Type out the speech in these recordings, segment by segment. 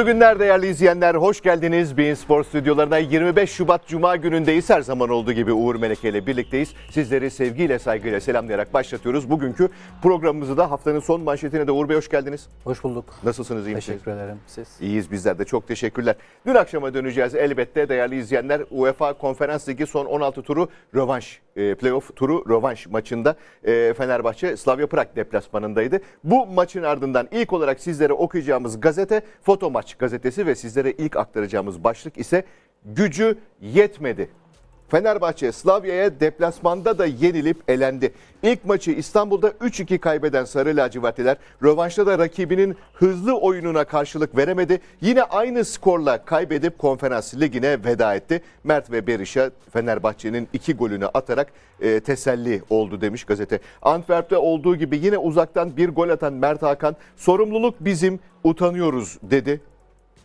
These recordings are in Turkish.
Mutlu günler değerli izleyenler. Hoş geldiniz Bein Spor stüdyolarına. 25 Şubat Cuma günündeyiz. Her zaman olduğu gibi Uğur Meleke ile birlikteyiz. Sizleri sevgiyle, saygıyla selamlayarak başlatıyoruz. Bugünkü programımızı da haftanın son manşetine de Uğur Bey hoş geldiniz. Hoş bulduk. Nasılsınız? İyi misiniz? Teşekkür ederim. Siz? İyiyiz bizler de. Çok teşekkürler. Dün akşama döneceğiz elbette değerli izleyenler. UEFA Konferans Ligi son 16 turu rövanş e, playoff turu rövanş maçında e, Fenerbahçe Slavia Prag deplasmanındaydı. Bu maçın ardından ilk olarak sizlere okuyacağımız gazete foto maç Açık Gazetesi ve sizlere ilk aktaracağımız başlık ise gücü yetmedi. Fenerbahçe Slavya'ya deplasmanda da yenilip elendi. İlk maçı İstanbul'da 3-2 kaybeden Sarı Lacivertliler rövanşta da rakibinin hızlı oyununa karşılık veremedi. Yine aynı skorla kaybedip konferans ligine veda etti. Mert ve Berisha Fenerbahçe'nin iki golünü atarak e, teselli oldu demiş gazete. Antwerp'te olduğu gibi yine uzaktan bir gol atan Mert Hakan sorumluluk bizim utanıyoruz dedi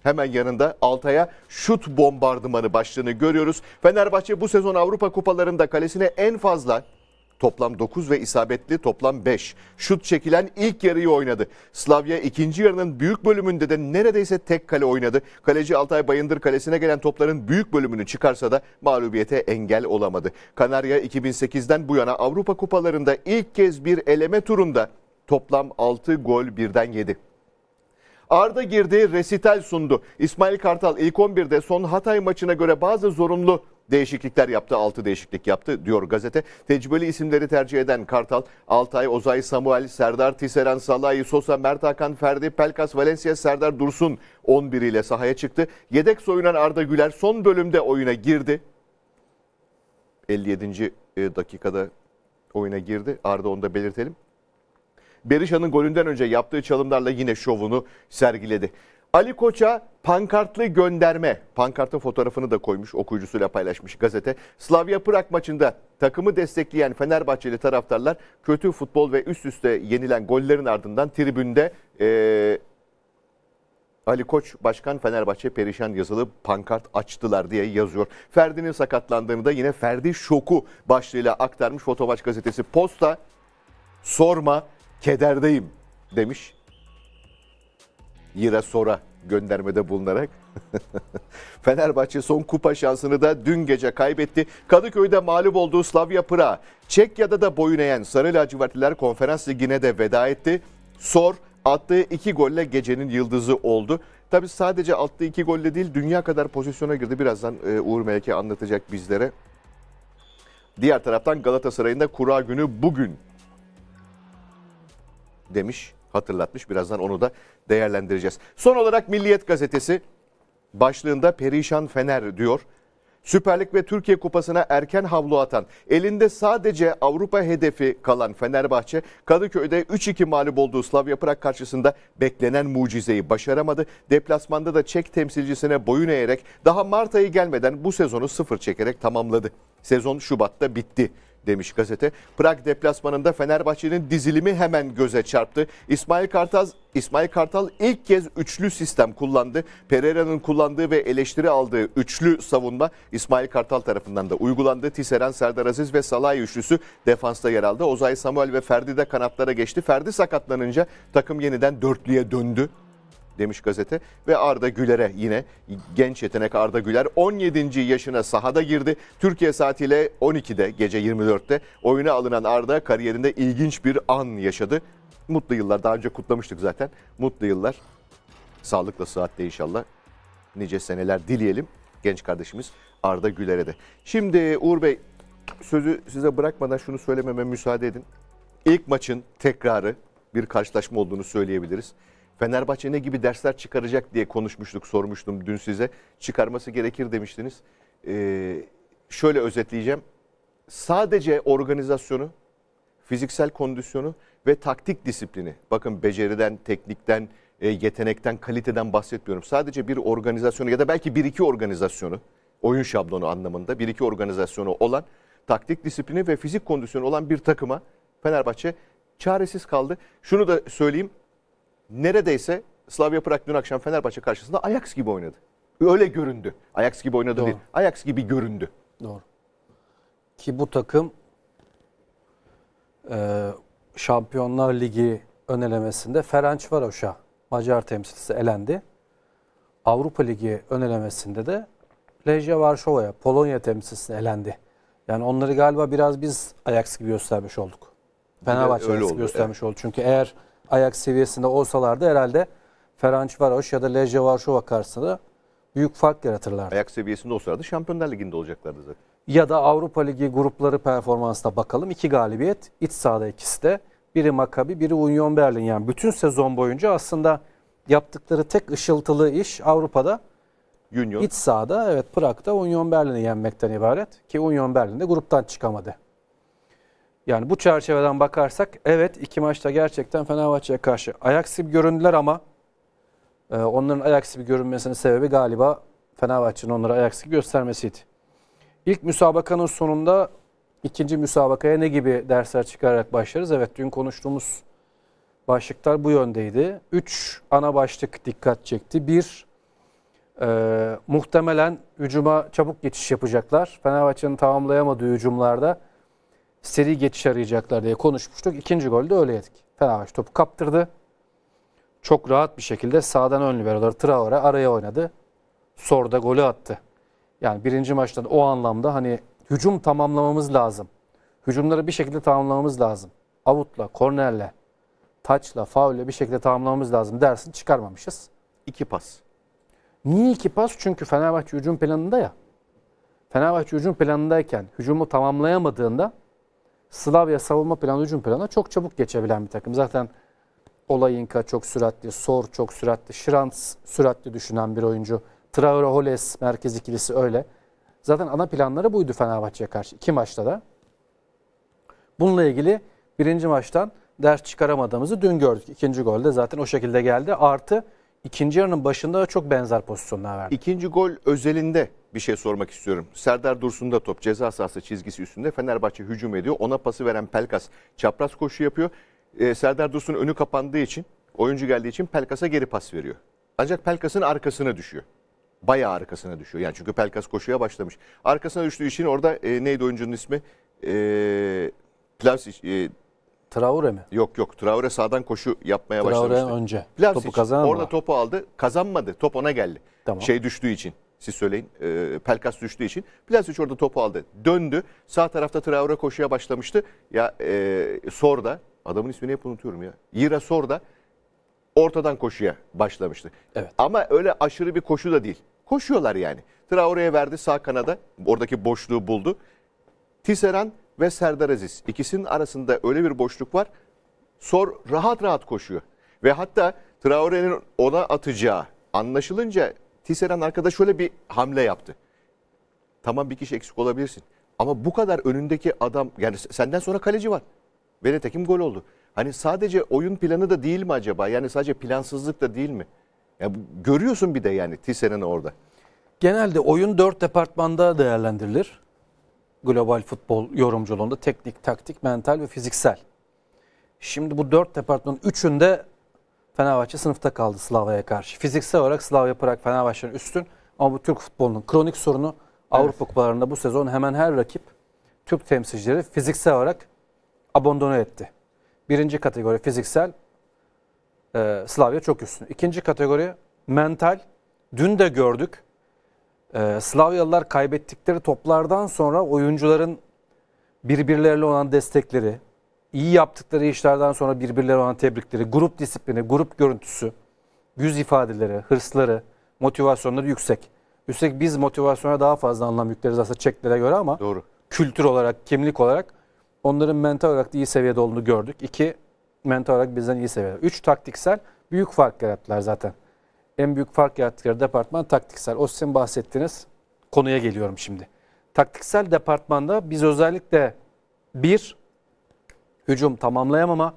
Hemen yanında Altay'a şut bombardımanı başlığını görüyoruz. Fenerbahçe bu sezon Avrupa Kupalarında kalesine en fazla toplam 9 ve isabetli toplam 5. Şut çekilen ilk yarıyı oynadı. Slavya ikinci yarının büyük bölümünde de neredeyse tek kale oynadı. Kaleci Altay Bayındır kalesine gelen topların büyük bölümünü çıkarsa da mağlubiyete engel olamadı. Kanarya 2008'den bu yana Avrupa Kupalarında ilk kez bir eleme turunda toplam 6 gol birden yedi. Arda girdiği resital sundu. İsmail Kartal ilk 11'de son Hatay maçına göre bazı zorunlu değişiklikler yaptı. 6 değişiklik yaptı diyor gazete. Tecrübeli isimleri tercih eden Kartal, Altay, Ozay, Samuel, Serdar, Tiseren, Salahi, Sosa, Mert Hakan, Ferdi, Pelkas, Valencia, Serdar Dursun 11 ile sahaya çıktı. Yedek soyunan Arda Güler son bölümde oyuna girdi. 57. E, dakikada oyuna girdi. Arda onu da belirtelim. Berisha'nın golünden önce yaptığı çalımlarla yine şovunu sergiledi. Ali Koç'a pankartlı gönderme, pankartın fotoğrafını da koymuş, okuyucusuyla paylaşmış gazete. Slavia Prag maçında takımı destekleyen Fenerbahçeli taraftarlar kötü futbol ve üst üste yenilen gollerin ardından tribünde ee, Ali Koç Başkan Fenerbahçe perişan yazılı pankart açtılar diye yazıyor. Ferdi'nin sakatlandığını da yine Ferdi şoku başlığıyla aktarmış Fotomaç gazetesi. Posta sorma kederdeyim demiş. Yıra sonra göndermede bulunarak. Fenerbahçe son kupa şansını da dün gece kaybetti. Kadıköy'de mağlup olduğu Slavia Pıra, Çekya'da da boyun eğen Sarı Lacivertliler Konferans Ligi'ne de veda etti. Sor attığı iki golle gecenin yıldızı oldu. Tabi sadece attığı iki golle değil dünya kadar pozisyona girdi. Birazdan e, Uğur Meleke anlatacak bizlere. Diğer taraftan Galatasaray'ın da kura günü bugün demiş, hatırlatmış. Birazdan onu da değerlendireceğiz. Son olarak Milliyet Gazetesi başlığında Perişan Fener diyor. Süper Lig ve Türkiye Kupası'na erken havlu atan, elinde sadece Avrupa hedefi kalan Fenerbahçe, Kadıköy'de 3-2 mağlup olduğu Slavya Prag karşısında beklenen mucizeyi başaramadı. Deplasmanda da Çek temsilcisine boyun eğerek daha Mart ayı gelmeden bu sezonu sıfır çekerek tamamladı. Sezon Şubat'ta bitti demiş gazete. Prag deplasmanında Fenerbahçe'nin dizilimi hemen göze çarptı. İsmail Kartal İsmail Kartal ilk kez üçlü sistem kullandı. Pereira'nın kullandığı ve eleştiri aldığı üçlü savunma İsmail Kartal tarafından da uygulandı. Tiseren, Serdar Aziz ve Salay üçlüsü defansta yer aldı. Ozay Samuel ve Ferdi de kanatlara geçti. Ferdi sakatlanınca takım yeniden dörtlüye döndü demiş gazete. Ve Arda Güler'e yine genç yetenek Arda Güler 17. yaşına sahada girdi. Türkiye saatiyle 12'de gece 24'te oyuna alınan Arda kariyerinde ilginç bir an yaşadı. Mutlu yıllar daha önce kutlamıştık zaten. Mutlu yıllar. Sağlıkla sıhhatle inşallah nice seneler dileyelim genç kardeşimiz Arda Güler'e de. Şimdi Uğur Bey sözü size bırakmadan şunu söylememe müsaade edin. İlk maçın tekrarı bir karşılaşma olduğunu söyleyebiliriz. Fenerbahçe ne gibi dersler çıkaracak diye konuşmuştuk, sormuştum dün size. Çıkarması gerekir demiştiniz. Ee, şöyle özetleyeceğim. Sadece organizasyonu, fiziksel kondisyonu ve taktik disiplini. Bakın beceriden, teknikten, e, yetenekten, kaliteden bahsetmiyorum. Sadece bir organizasyonu ya da belki bir iki organizasyonu, oyun şablonu anlamında bir iki organizasyonu olan taktik disiplini ve fizik kondisyonu olan bir takıma Fenerbahçe çaresiz kaldı. Şunu da söyleyeyim neredeyse Slavia Prag dün akşam Fenerbahçe karşısında Ajax gibi oynadı. Öyle göründü. Ajax gibi oynadı Doğru. değil. Ajax gibi göründü. Doğru. Ki bu takım e, Şampiyonlar Ligi önelemesinde Ferenc Varoş'a Macar temsilcisi elendi. Avrupa Ligi önelemesinde de Lejia Varşova'ya Polonya temsilcisine elendi. Yani onları galiba biraz biz Ajax gibi göstermiş olduk. Fenerbahçe Ajax gibi göstermiş evet. oldu. Çünkü eğer ayak seviyesinde olsalardı herhalde Ferenc Varoş ya da Lejje Varşova karşısında büyük fark yaratırlardı. Ayak seviyesinde olsalardı Şampiyonlar Ligi'nde olacaklardı zaten. Ya da Avrupa Ligi grupları performansına bakalım. İki galibiyet iç sahada ikisi de. Biri Makabi, biri Union Berlin. Yani bütün sezon boyunca aslında yaptıkları tek ışıltılı iş Avrupa'da Union. iç sahada evet Prag'da Union Berlin'i yenmekten ibaret. Ki Union Berlin de gruptan çıkamadı. Yani bu çerçeveden bakarsak evet iki maçta gerçekten Fenerbahçe'ye karşı ayak gibi göründüler ama e, onların ayak gibi görünmesinin sebebi galiba Fenerbahçe'nin onlara ayak gibi göstermesiydi. İlk müsabakanın sonunda ikinci müsabakaya ne gibi dersler çıkararak başlarız? Evet dün konuştuğumuz başlıklar bu yöndeydi. Üç ana başlık dikkat çekti. Bir, e, muhtemelen hücuma çabuk geçiş yapacaklar. Fenerbahçe'nin tamamlayamadığı hücumlarda seri geçiş arayacaklar diye konuşmuştuk. İkinci golde öyle yedik. Fenerbahçe topu kaptırdı. Çok rahat bir şekilde sağdan ön liberoları Traore araya oynadı. Sorda golü attı. Yani birinci maçtan o anlamda hani hücum tamamlamamız lazım. Hücumları bir şekilde tamamlamamız lazım. Avutla, kornerle, taçla, faulle bir şekilde tamamlamamız lazım dersini çıkarmamışız. İki pas. Niye iki pas? Çünkü Fenerbahçe hücum planında ya. Fenerbahçe hücum planındayken hücumu tamamlayamadığında Slavya savunma planı, hücum planına çok çabuk geçebilen bir takım. Zaten Olayinka çok süratli, Sor çok süratli, Şirans süratli düşünen bir oyuncu. Traore Holes merkez ikilisi öyle. Zaten ana planları buydu Fenerbahçe'ye karşı. iki maçta da. Bununla ilgili birinci maçtan ders çıkaramadığımızı dün gördük. İkinci golde zaten o şekilde geldi. Artı İkinci yarının başında da çok benzer pozisyonlar verdi. İkinci gol özelinde bir şey sormak istiyorum. Serdar Dursun'da top ceza sahası çizgisi üstünde Fenerbahçe hücum ediyor. Ona pası veren Pelkas çapraz koşu yapıyor. Ee, Serdar Dursun önü kapandığı için, oyuncu geldiği için Pelkas'a geri pas veriyor. Ancak Pelkas'ın arkasına düşüyor. Bayağı arkasına düşüyor. Yani çünkü Pelkas koşuya başlamış. Arkasına düştüğü için orada e, neydi oyuncunun ismi? E, Plavsic, e, Traore mi? Yok yok. Traore sağdan koşu yapmaya Traore başlamıştı. Traore önce. Plavsic, topu kazanan Orada topu aldı. Kazanmadı. Top ona geldi. Tamam. Şey düştüğü için. Siz söyleyin. E, Pelkas düştüğü için. Plavsic orada topu aldı. Döndü. Sağ tarafta Traore koşuya başlamıştı. Ya e, Sorda. Adamın ismini hep unutuyorum ya. Yira Sorda ortadan koşuya başlamıştı. Evet. Ama öyle aşırı bir koşu da değil. Koşuyorlar yani. Traore'ye verdi sağ kanada. Oradaki boşluğu buldu. Tisseran ve Serdar Aziz. İkisinin arasında öyle bir boşluk var. Sor rahat rahat koşuyor. Ve hatta Traore'nin ona atacağı anlaşılınca Tisseran arkada şöyle bir hamle yaptı. Tamam bir kişi eksik olabilirsin. Ama bu kadar önündeki adam yani senden sonra kaleci var. Ve nitekim gol oldu. Hani sadece oyun planı da değil mi acaba? Yani sadece plansızlık da değil mi? Ya görüyorsun bir de yani Tisseranı orada. Genelde oyun dört departmanda değerlendirilir global futbol yorumculuğunda teknik, taktik, mental ve fiziksel. Şimdi bu dört departmanın üçünde Fenerbahçe sınıfta kaldı Slavya'ya karşı. Fiziksel olarak Slavya Prag Fenerbahçe'nin üstün ama bu Türk futbolunun kronik sorunu evet. Avrupa kupalarında bu sezon hemen her rakip Türk temsilcileri fiziksel olarak abandone etti. Birinci kategori fiziksel e, Slavya çok üstün. İkinci kategori mental. Dün de gördük ee, Slavyalılar kaybettikleri toplardan sonra oyuncuların birbirlerine olan destekleri, iyi yaptıkları işlerden sonra birbirlerine olan tebrikleri, grup disiplini, grup görüntüsü, yüz ifadeleri, hırsları, motivasyonları yüksek. Üstelik biz motivasyona daha fazla anlam yükleriz aslında Çeklere göre ama Doğru. kültür olarak, kimlik olarak onların mental olarak da iyi seviyede olduğunu gördük. İki, mental olarak bizden iyi seviyede. Üç, taktiksel büyük fark yarattılar zaten en büyük fark yarattıkları departman taktiksel. O sizin bahsettiğiniz konuya geliyorum şimdi. Taktiksel departmanda biz özellikle bir, hücum tamamlayamama.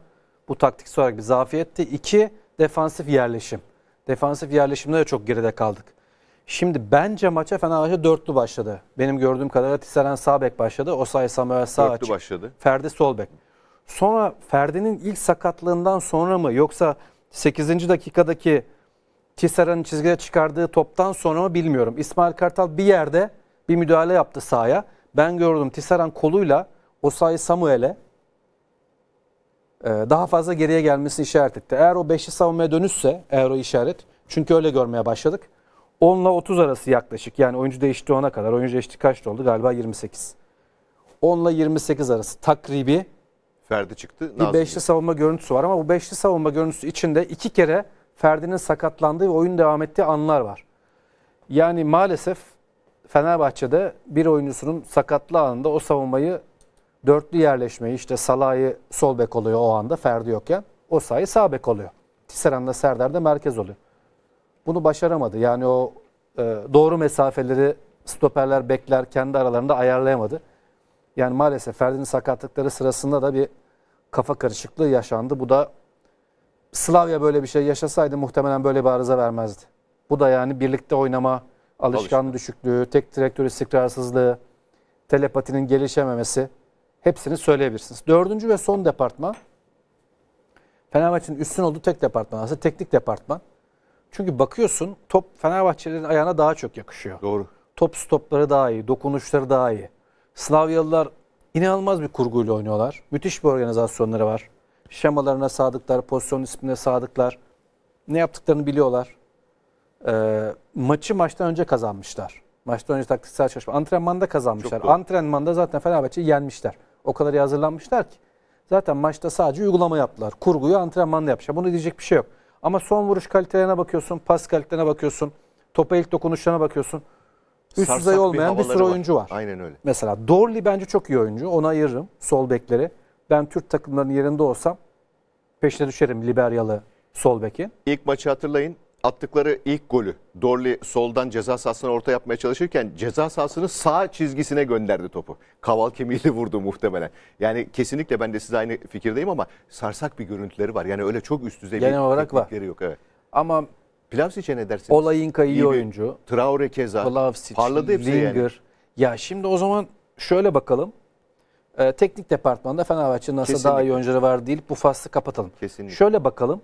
Bu taktik olarak bir zafiyetti. İki, defansif yerleşim. Defansif yerleşimde de çok geride kaldık. Şimdi bence maça Fenerbahçe dörtlü başladı. Benim gördüğüm kadarıyla Tiseren sağ bek başladı. Osay Samuel sağ dörtlü açık. başladı. Ferdi sol bek. Sonra Ferdi'nin ilk sakatlığından sonra mı yoksa 8. dakikadaki Tissera'nın çizgide çıkardığı toptan sonra mı bilmiyorum. İsmail Kartal bir yerde bir müdahale yaptı sahaya. Ben gördüm Tissera'nın koluyla o sayı Samuel'e e, daha fazla geriye gelmesini işaret etti. Eğer o 5'i savunmaya dönüşse eğer o işaret çünkü öyle görmeye başladık. 10 ile 30 arası yaklaşık yani oyuncu değişti ona kadar. Oyuncu değişti kaç oldu galiba 28. 10 ile 28 arası takribi. Ferdi çıktı. Bir 5'li savunma görüntüsü var ama bu 5'li savunma görüntüsü içinde iki kere Ferdi'nin sakatlandığı ve oyun devam ettiği anlar var. Yani maalesef Fenerbahçe'de bir oyuncusunun sakatlı anında o savunmayı dörtlü yerleşmeyi işte Salah'ı sol bek oluyor o anda Ferdi yokken. O sayı sağ bek oluyor. Tisseran'da Serdar da merkez oluyor. Bunu başaramadı. Yani o e, doğru mesafeleri stoperler, bekler kendi aralarında ayarlayamadı. Yani maalesef Ferdi'nin sakatlıkları sırasında da bir kafa karışıklığı yaşandı. Bu da Slavya böyle bir şey yaşasaydı muhtemelen böyle bir arıza vermezdi. Bu da yani birlikte oynama alışkan Alışma. düşüklüğü, tek direktör istikrarsızlığı, telepatinin gelişememesi hepsini söyleyebilirsiniz. Dördüncü ve son departman Fenerbahçe'nin üstün olduğu tek departman aslında teknik departman. Çünkü bakıyorsun top Fenerbahçelerin ayağına daha çok yakışıyor. Doğru. Top stopları daha iyi, dokunuşları daha iyi. Slavyalılar inanılmaz bir kurguyla oynuyorlar. Müthiş bir organizasyonları var. Şemalarına sadıklar, pozisyon ismine sadıklar. Ne yaptıklarını biliyorlar. E, maçı maçtan önce kazanmışlar. Maçtan önce taktiksel çalışma. Antrenmanda kazanmışlar. Antrenmanda zaten Fenerbahçe'yi yenmişler. O kadar iyi hazırlanmışlar ki. Zaten maçta sadece uygulama yaptılar. Kurguyu antrenmanda yapmışlar. Bunu diyecek bir şey yok. Ama son vuruş kalitelerine bakıyorsun, pas kalitelerine bakıyorsun, topa ilk dokunuşlarına bakıyorsun. Üst düzey olmayan bir, bir sürü oyuncu var. var. Aynen öyle. Mesela Dorli bence çok iyi oyuncu. Ona ayırırım sol bekleri ben Türk takımlarının yerinde olsam peşine düşerim Liberyalı sol beki. İlk maçı hatırlayın attıkları ilk golü Dorli soldan ceza sahasına orta yapmaya çalışırken ceza sahasının sağ çizgisine gönderdi topu. Kaval kemiğiyle vurdu muhtemelen. Yani kesinlikle ben de siz aynı fikirdeyim ama sarsak bir görüntüleri var. Yani öyle çok üst düzey Genel bir olarak var. yok. Evet. Ama Plavsic'e ne dersiniz? Olayinka iyi, iyi oyuncu. Traore keza. Plavsic, parladı hepsi Linger. Yani. Ya şimdi o zaman şöyle bakalım e, teknik departmanda Fenerbahçe nasıl Kesinlikle. daha iyi oyuncuları var değil. Bu faslı kapatalım. Kesinlikle. Şöyle bakalım.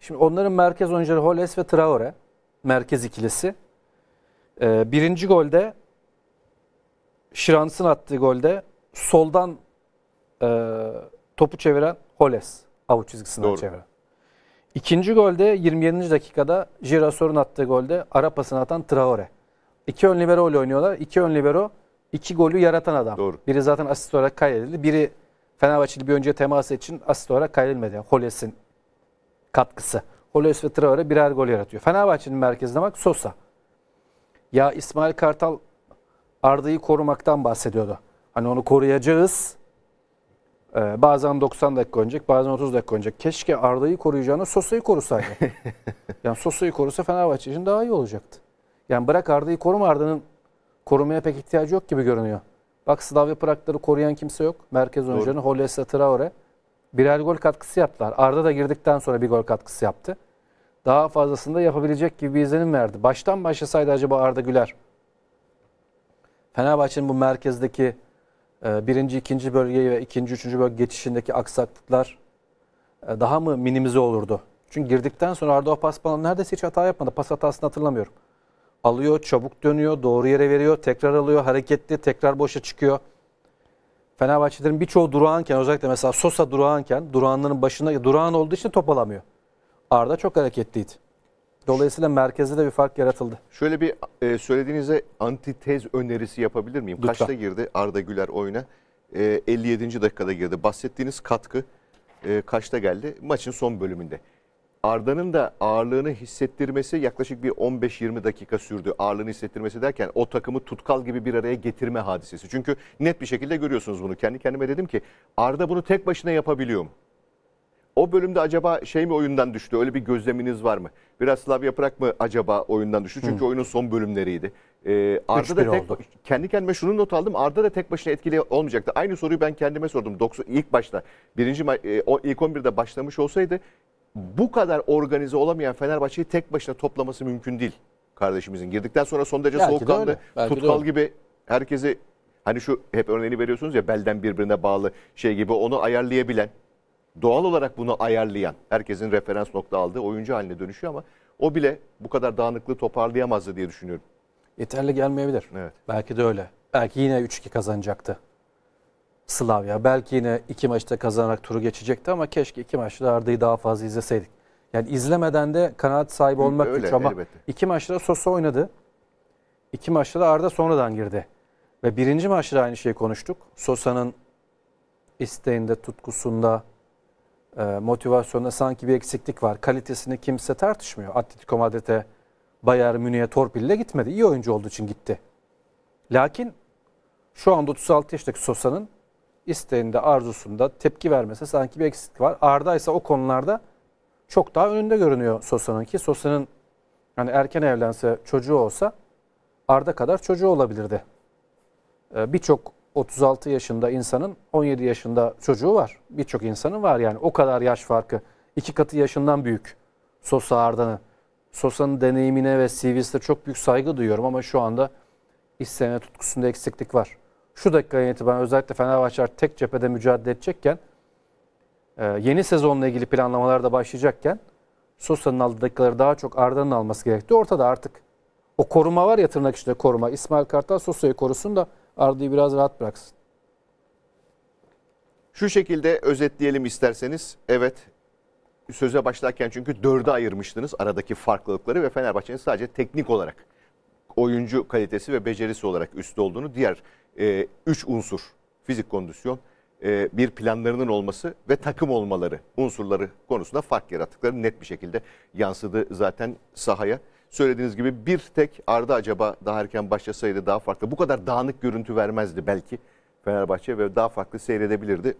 Şimdi onların merkez oyuncuları Holes ve Traore. Merkez ikilisi. E, birinci golde Şirans'ın attığı golde soldan e, topu çeviren Holes. Avuç çizgisinden Doğru. çeviren. İkinci golde 27. dakikada Girasor'un attığı golde ara pasını atan Traore. İki ön libero ile oynuyorlar. İki ön libero iki golü yaratan adam. Doğru. Biri zaten asist olarak kaydedildi. Biri Fenerbahçeli bir önce temas için asist olarak kaydedilmedi. Yani Holes'in katkısı. Holes ve Traore birer gol yaratıyor. Fenerbahçe'nin merkezine bak Sosa. Ya İsmail Kartal Arda'yı korumaktan bahsediyordu. Hani onu koruyacağız. Ee, bazen 90 dakika oynayacak, bazen 30 dakika oynayacak. Keşke Arda'yı koruyacağını Sosa'yı korusaydı. yani Sosa'yı korusa Fenerbahçe için daha iyi olacaktı. Yani bırak Arda'yı koruma Arda'nın korumaya pek ihtiyacı yok gibi görünüyor. Bak Slavya Prag'ları koruyan kimse yok. Merkez oyuncularını Hollesa Traore birer gol katkısı yaptılar. Arda da girdikten sonra bir gol katkısı yaptı. Daha fazlasını da yapabilecek gibi bir izlenim verdi. Baştan başlasaydı acaba Arda Güler Fenerbahçe'nin bu merkezdeki e, birinci, ikinci bölgeyi ve ikinci, üçüncü bölge geçişindeki aksaklıklar e, daha mı minimize olurdu? Çünkü girdikten sonra Arda o pas bana neredeyse hiç hata yapmadı. Pas hatasını hatırlamıyorum alıyor, çabuk dönüyor, doğru yere veriyor, tekrar alıyor, hareketli, tekrar boşa çıkıyor. Fenerbahçelerin birçoğu durağanken özellikle mesela Sosa durağanken durağanların başına durağan olduğu için top alamıyor. Arda çok hareketliydi. Dolayısıyla merkezde de bir fark yaratıldı. Şöyle bir e, söylediğinize antitez önerisi yapabilir miyim? Lütfen. Kaçta girdi Arda Güler oyuna? E, 57. dakikada girdi. Bahsettiğiniz katkı e, kaçta geldi? Maçın son bölümünde. Arda'nın da ağırlığını hissettirmesi yaklaşık bir 15-20 dakika sürdü. Ağırlığını hissettirmesi derken o takımı tutkal gibi bir araya getirme hadisesi. Çünkü net bir şekilde görüyorsunuz bunu. Kendi kendime dedim ki Arda bunu tek başına yapabiliyor mu? O bölümde acaba şey mi oyundan düştü? Öyle bir gözleminiz var mı? Biraz Slavia Prag mı acaba oyundan düştü? Çünkü Hı. oyunun son bölümleriydi. Ee, Arda da tek, oldu. kendi kendime şunu not aldım. Arda da tek başına etkili olmayacaktı. Aynı soruyu ben kendime sordum. 90, ilk başta birinci ma- e, ilk 11'de başlamış olsaydı bu kadar organize olamayan Fenerbahçe'yi tek başına toplaması mümkün değil kardeşimizin. Girdikten sonra son derece Belki soğukkanlı, de tutkal öyle. gibi herkesi hani şu hep örneğini veriyorsunuz ya belden birbirine bağlı şey gibi onu ayarlayabilen, doğal olarak bunu ayarlayan, herkesin referans nokta aldığı oyuncu haline dönüşüyor ama o bile bu kadar dağınıklığı toparlayamazdı diye düşünüyorum. Yeterli gelmeyebilir. Evet. Belki de öyle. Belki yine 3-2 kazanacaktı. Slavia. Belki yine iki maçta kazanarak turu geçecekti ama keşke iki maçta Arda'yı daha fazla izleseydik. Yani izlemeden de kanaat sahibi olmak Öyle, güç ama elbette. iki maçta Sosa oynadı. İki maçta da Arda sonradan girdi. Ve birinci maçta aynı şeyi konuştuk. Sosa'nın isteğinde, tutkusunda, e, motivasyonunda sanki bir eksiklik var. Kalitesini kimse tartışmıyor. Atletico Madrid'e Bayern Münih'e torpille gitmedi. İyi oyuncu olduğu için gitti. Lakin şu anda 36 yaşındaki Sosa'nın isteğinde, arzusunda tepki vermese sanki bir eksiklik var. Arda ise o konularda çok daha önünde görünüyor Sosa'nın ki Sosa'nın yani erken evlense çocuğu olsa Arda kadar çocuğu olabilirdi. Ee, birçok 36 yaşında insanın 17 yaşında çocuğu var. Birçok insanın var yani o kadar yaş farkı. iki katı yaşından büyük Sosa Arda'nın. Sosa'nın deneyimine ve CV'sine çok büyük saygı duyuyorum ama şu anda isteğine tutkusunda eksiklik var şu dakikadan itibaren özellikle Fenerbahçe tek cephede mücadele edecekken e, yeni sezonla ilgili planlamalar da başlayacakken Sosa'nın aldığı dakikaları daha çok Arda'nın alması gerektiği ortada artık. O koruma var ya tırnak içinde koruma. İsmail Kartal Sosa'yı korusun da Arda'yı biraz rahat bıraksın. Şu şekilde özetleyelim isterseniz. Evet söze başlarken çünkü dördü ayırmıştınız aradaki farklılıkları ve Fenerbahçe'nin sadece teknik olarak oyuncu kalitesi ve becerisi olarak üstte olduğunu diğer e, üç unsur fizik kondisyon e, bir planlarının olması ve takım olmaları unsurları konusunda fark yarattıkları net bir şekilde yansıdı zaten sahaya. Söylediğiniz gibi bir tek Arda acaba daha erken başlasaydı daha farklı bu kadar dağınık görüntü vermezdi belki Fenerbahçe ve daha farklı seyredebilirdi.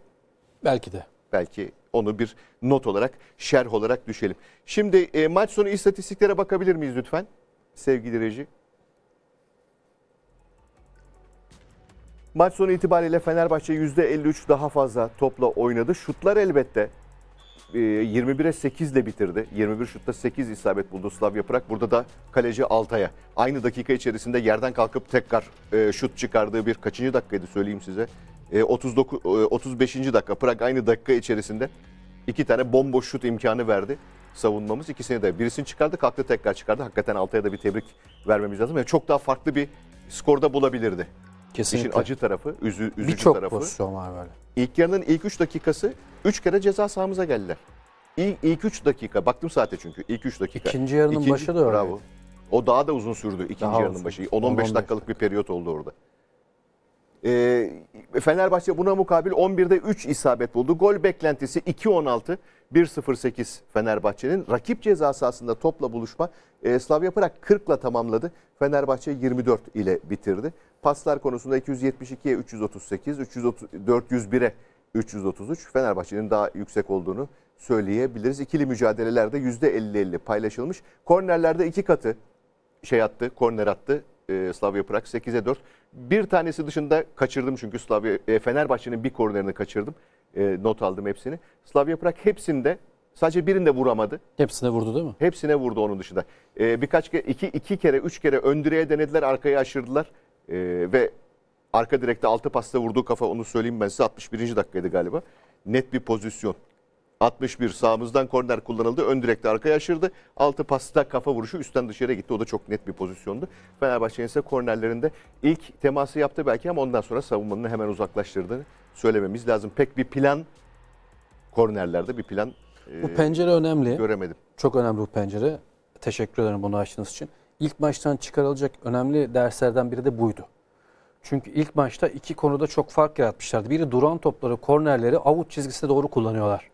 Belki de. Belki onu bir not olarak, şerh olarak düşelim. Şimdi e, maç sonu istatistiklere bakabilir miyiz lütfen sevgili reji? Maç sonu itibariyle Fenerbahçe %53 daha fazla topla oynadı. Şutlar elbette 21'e 8 ile bitirdi. 21 şutta 8 isabet buldu Slavia Prag. Burada da kaleci Altay'a aynı dakika içerisinde yerden kalkıp tekrar e, şut çıkardığı bir kaçıncı dakikaydı söyleyeyim size. 39 e, 35. E, dakika Prag aynı dakika içerisinde iki tane bomboş şut imkanı verdi savunmamız. ikisini de birisini çıkardı kalktı tekrar çıkardı. Hakikaten Altay'a da bir tebrik vermemiz lazım. Yani çok daha farklı bir skorda bulabilirdi. Kesinlikle. İşin acı tarafı, üzü, üzücü bir çok tarafı. Birçok pozisyon var böyle. İlk yarının ilk 3 dakikası 3 kere ceza sahamıza geldiler. İlk, ilk 3 dakika, baktım saate çünkü ilk 3 dakika. İkinci yarının İkinci, başı da öyle. Bravo. O daha da uzun sürdü ikinci yarının başı. 10-15 dakikalık bir periyot oldu orada. E, Fenerbahçe buna mukabil 11'de 3 isabet buldu. Gol beklentisi 2-16, 1-0-8 Fenerbahçe'nin. Rakip ceza sahasında topla buluşma e, Slavia Prag 40'la tamamladı. Fenerbahçe 24 ile bitirdi. Paslar konusunda 272'ye 338, 330, 401'e 333 Fenerbahçe'nin daha yüksek olduğunu söyleyebiliriz. İkili mücadelelerde %50-50 paylaşılmış. Kornerlerde iki katı şey attı, korner attı e, Slavia Prag 8'e 4. Bir tanesi dışında kaçırdım çünkü Slavia e, Fenerbahçe'nin bir kornerini kaçırdım. E, not aldım hepsini. Slavia Prag hepsinde sadece birinde vuramadı. Hepsine vurdu değil mi? Hepsine vurdu onun dışında. E, birkaç kere iki, iki kere üç kere öndüreye denediler arkaya aşırdılar. E, ve arka direkte altı pasta vurduğu kafa onu söyleyeyim ben size 61. dakikaydı galiba. Net bir pozisyon. 61 sağımızdan korner kullanıldı. Ön direkte arkaya aşırdı. Altı pasta kafa vuruşu üstten dışarı gitti. O da çok net bir pozisyondu. Fenerbahçe'nin ise kornerlerinde ilk teması yaptı belki ama ondan sonra savunmanın hemen uzaklaştırdığını söylememiz lazım. Pek bir plan kornerlerde bir plan bu pencere önemli. Göremedim. Çok önemli bu pencere. Teşekkür ederim bunu açtığınız için ilk maçtan çıkarılacak önemli derslerden biri de buydu. Çünkü ilk maçta iki konuda çok fark yaratmışlardı. Biri duran topları, kornerleri avut çizgisine doğru kullanıyorlar.